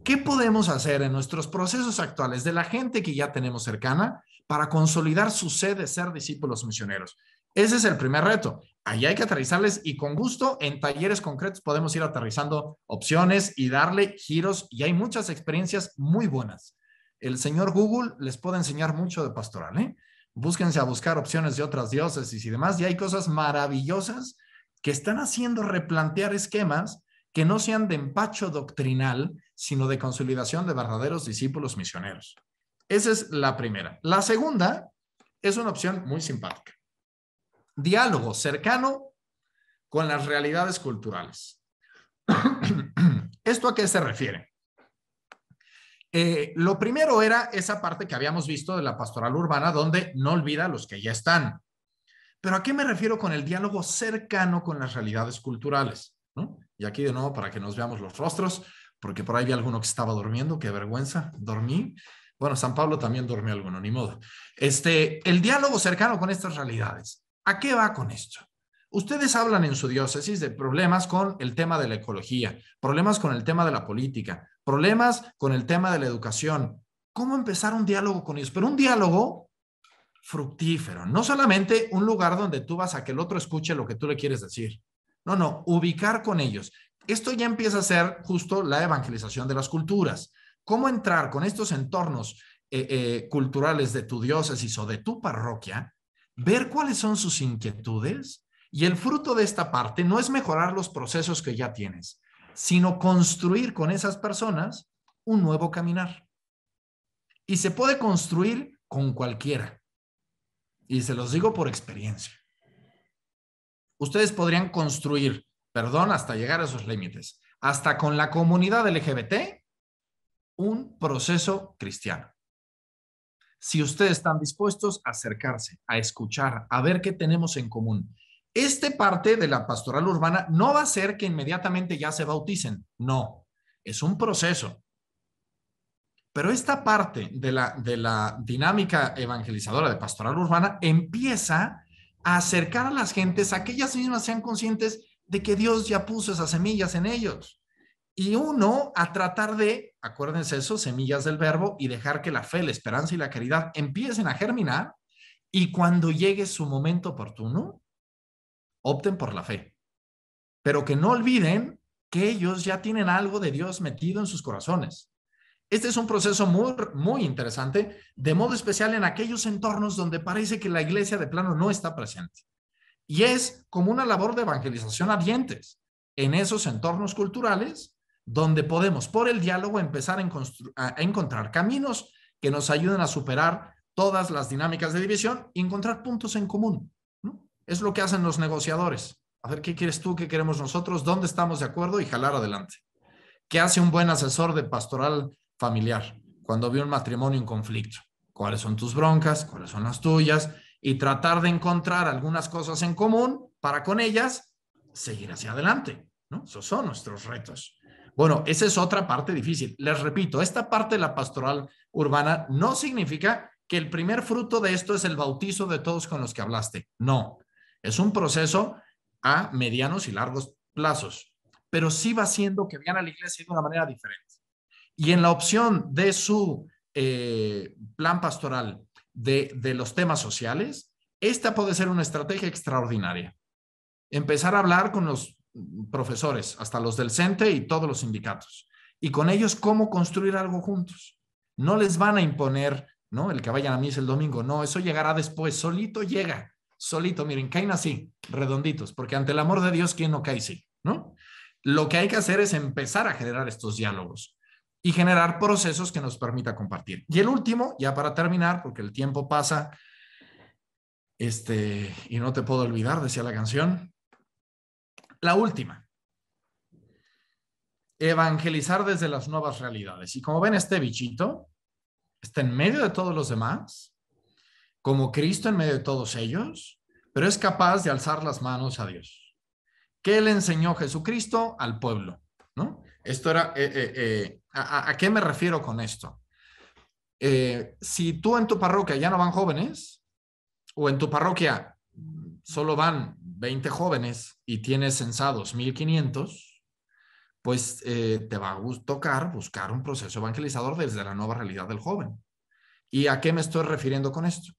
Speaker 2: ¿Qué podemos hacer en nuestros procesos actuales de la gente que ya tenemos cercana para consolidar su sed de ser discípulos misioneros? Ese es el primer reto. Allí hay que aterrizarles y con gusto en talleres concretos podemos ir aterrizando opciones y darle giros y hay muchas experiencias muy buenas. El señor Google les puede enseñar mucho de pastoral, ¿eh? Búsquense a buscar opciones de otras diócesis y demás y hay cosas maravillosas que están haciendo replantear esquemas que no sean de empacho doctrinal, sino de consolidación de verdaderos discípulos misioneros. Esa es la primera. La segunda es una opción muy simpática diálogo cercano con las realidades culturales. ¿Esto a qué se refiere? Eh, lo primero era esa parte que habíamos visto de la pastoral urbana, donde no olvida a los que ya están. Pero ¿a qué me refiero con el diálogo cercano con las realidades culturales? Y aquí de nuevo, para que nos veamos los rostros, porque por ahí vi alguno que estaba durmiendo, qué vergüenza, dormí. Bueno, San Pablo también durmió alguno, ni modo. Este, el diálogo cercano con estas realidades. ¿A qué va con esto? Ustedes hablan en su diócesis de problemas con el tema de la ecología, problemas con el tema de la política, problemas con el tema de la educación. ¿Cómo empezar un diálogo con ellos? Pero un diálogo fructífero, no solamente un lugar donde tú vas a que el otro escuche lo que tú le quieres decir. No, no, ubicar con ellos. Esto ya empieza a ser justo la evangelización de las culturas. ¿Cómo entrar con estos entornos eh, eh, culturales de tu diócesis o de tu parroquia ver cuáles son sus inquietudes y el fruto de esta parte no es mejorar los procesos que ya tienes, sino construir con esas personas un nuevo caminar. Y se puede construir con cualquiera. Y se los digo por experiencia. Ustedes podrían construir, perdón, hasta llegar a esos límites, hasta con la comunidad LGBT, un proceso cristiano si ustedes están dispuestos a acercarse, a escuchar, a ver qué tenemos en común. Esta parte de la pastoral urbana no va a ser que inmediatamente ya se bauticen, no, es un proceso. Pero esta parte de la, de la dinámica evangelizadora de pastoral urbana empieza a acercar a las gentes a que ellas mismas sean conscientes de que Dios ya puso esas semillas en ellos y uno a tratar de, acuérdense eso, semillas del verbo y dejar que la fe, la esperanza y la caridad empiecen a germinar y cuando llegue su momento oportuno, opten por la fe. Pero que no olviden que ellos ya tienen algo de Dios metido en sus corazones. Este es un proceso muy, muy interesante, de modo especial en aquellos entornos donde parece que la iglesia de plano no está presente. Y es como una labor de evangelización a en esos entornos culturales donde podemos por el diálogo empezar a, encontrar caminos que nos ayuden a superar todas las dinámicas de división y encontrar puntos en común. Es lo que hacen los negociadores. A ver, ¿qué quieres tú? ¿Qué queremos nosotros? ¿Dónde estamos de acuerdo? Y jalar adelante. ¿Qué hace un buen asesor de pastoral familiar cuando vio un matrimonio en conflicto? ¿Cuáles son tus broncas? ¿Cuáles son las tuyas? Y tratar de encontrar algunas cosas en común para con ellas seguir hacia adelante. Esos son nuestros retos. Bueno, esa es otra parte difícil. Les repito, esta parte de la pastoral urbana no significa que el primer fruto de esto es el bautizo de todos con los que hablaste. No, es un proceso a medianos y largos plazos, pero sí va siendo que vean a la iglesia de una manera diferente. Y en la opción de su eh, plan pastoral de los temas sociales, esta puede ser una estrategia extraordinaria. Empezar a hablar con los profesores, hasta los del CENTE y todos los sindicatos. Y con ellos, ¿cómo construir algo juntos? No les van a imponer, ¿no? El que vayan a mí es el domingo. No, eso llegará después. Solito llega. Solito, miren, caen así, redonditos, porque ante el amor de Dios, ¿quién no cae así? ¿No? Lo que hay que hacer es empezar a generar estos diálogos y generar procesos que nos permita compartir. Y el último, ya para terminar, porque el tiempo pasa, este, y no te puedo olvidar, decía la canción, la última. Evangelizar desde las nuevas realidades. Y como ven, este bichito está en medio de todos los demás, como Cristo en medio de todos ellos, pero es capaz de alzar las manos a Dios. ¿Qué le enseñó Jesucristo al pueblo? ¿No? Esto era, eh, eh, eh, ¿a, ¿a, qué me refiero con esto? si tú en tu parroquia ya no van jóvenes, o en tu parroquia solo van 20 jóvenes y tienes censados 1500, pues eh, te va a tocar buscar un proceso evangelizador desde la nueva realidad del joven. ¿Y a qué me estoy refiriendo con esto?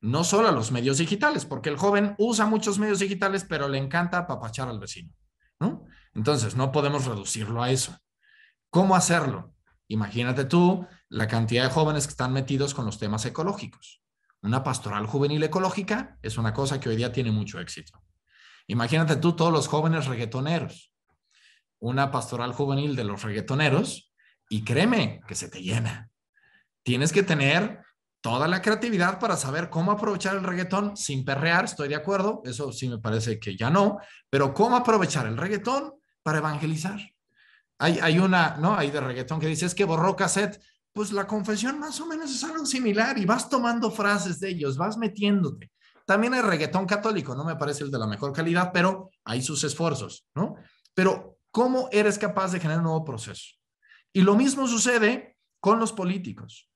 Speaker 2: No solo a los medios digitales, porque el joven usa muchos medios digitales, pero le encanta apapachar al vecino, ¿no? Entonces, no podemos reducirlo a eso. ¿Cómo hacerlo? Imagínate tú la cantidad de jóvenes que están metidos con los temas ecológicos. Una pastoral juvenil ecológica es una cosa que hoy día tiene mucho éxito. Imagínate tú todos los jóvenes reggaetoneros, una pastoral juvenil de los reggaetoneros y créeme que se te llena. Tienes que tener toda la creatividad para saber cómo aprovechar el reggaetón sin perrear, estoy de acuerdo, eso sí me parece que ya no, pero cómo aprovechar el reggaetón para evangelizar. Hay, una, ¿no? Hay de reggaetón que dice, es que borró cassette. Pues la confesión más o menos es algo similar y vas tomando frases de ellos, vas metiéndote. También el reggaetón católico, no me parece el de la mejor calidad, pero hay sus esfuerzos, ¿no? Pero, ¿cómo eres capaz de generar un nuevo proceso? Y lo mismo sucede con los políticos.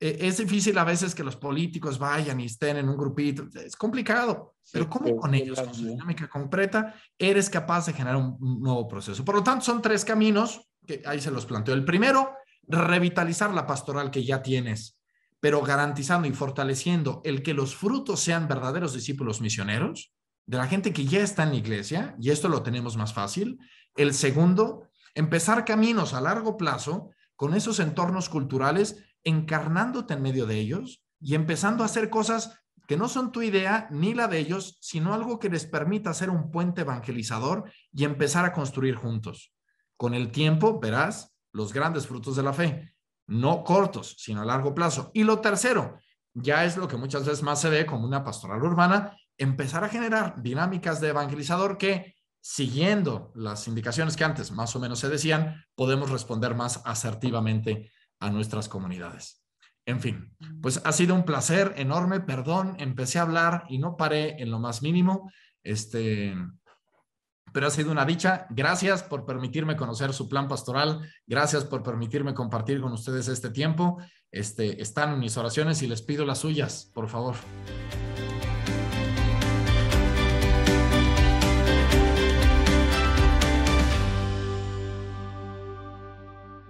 Speaker 2: E, es difícil a veces que los políticos vayan y estén en un grupito, es complicado, pero ¿cómo con ellos, con su dinámica concreta, eres capaz de generar un, nuevo proceso? Por lo tanto, son tres caminos que ahí se los planteo. El primero, revitalizar la pastoral que ya tienes pero garantizando y fortaleciendo el que los frutos sean verdaderos discípulos misioneros, de la gente que ya está en la iglesia, y esto lo tenemos más fácil. El segundo, empezar caminos a largo plazo con esos entornos culturales, encarnándote en medio de ellos y empezando a hacer cosas que no son tu idea ni la de ellos, sino algo que les permita ser un puente evangelizador y empezar a construir juntos. Con el tiempo verás los grandes frutos de la fe no cortos, sino a largo plazo. Y lo tercero, ya es lo que muchas veces más se ve como una pastoral urbana, empezar a generar dinámicas de evangelizador que, siguiendo las indicaciones que antes más o menos se decían, podemos responder más asertivamente a nuestras comunidades. En fin, mm. pues ha sido un placer enorme, perdón, empecé a hablar y no paré en lo más mínimo. Este, pero ha sido una dicha. Gracias por permitirme conocer su plan pastoral. Gracias por permitirme compartir con ustedes este tiempo. Este, están mis oraciones y les pido las suyas, por favor.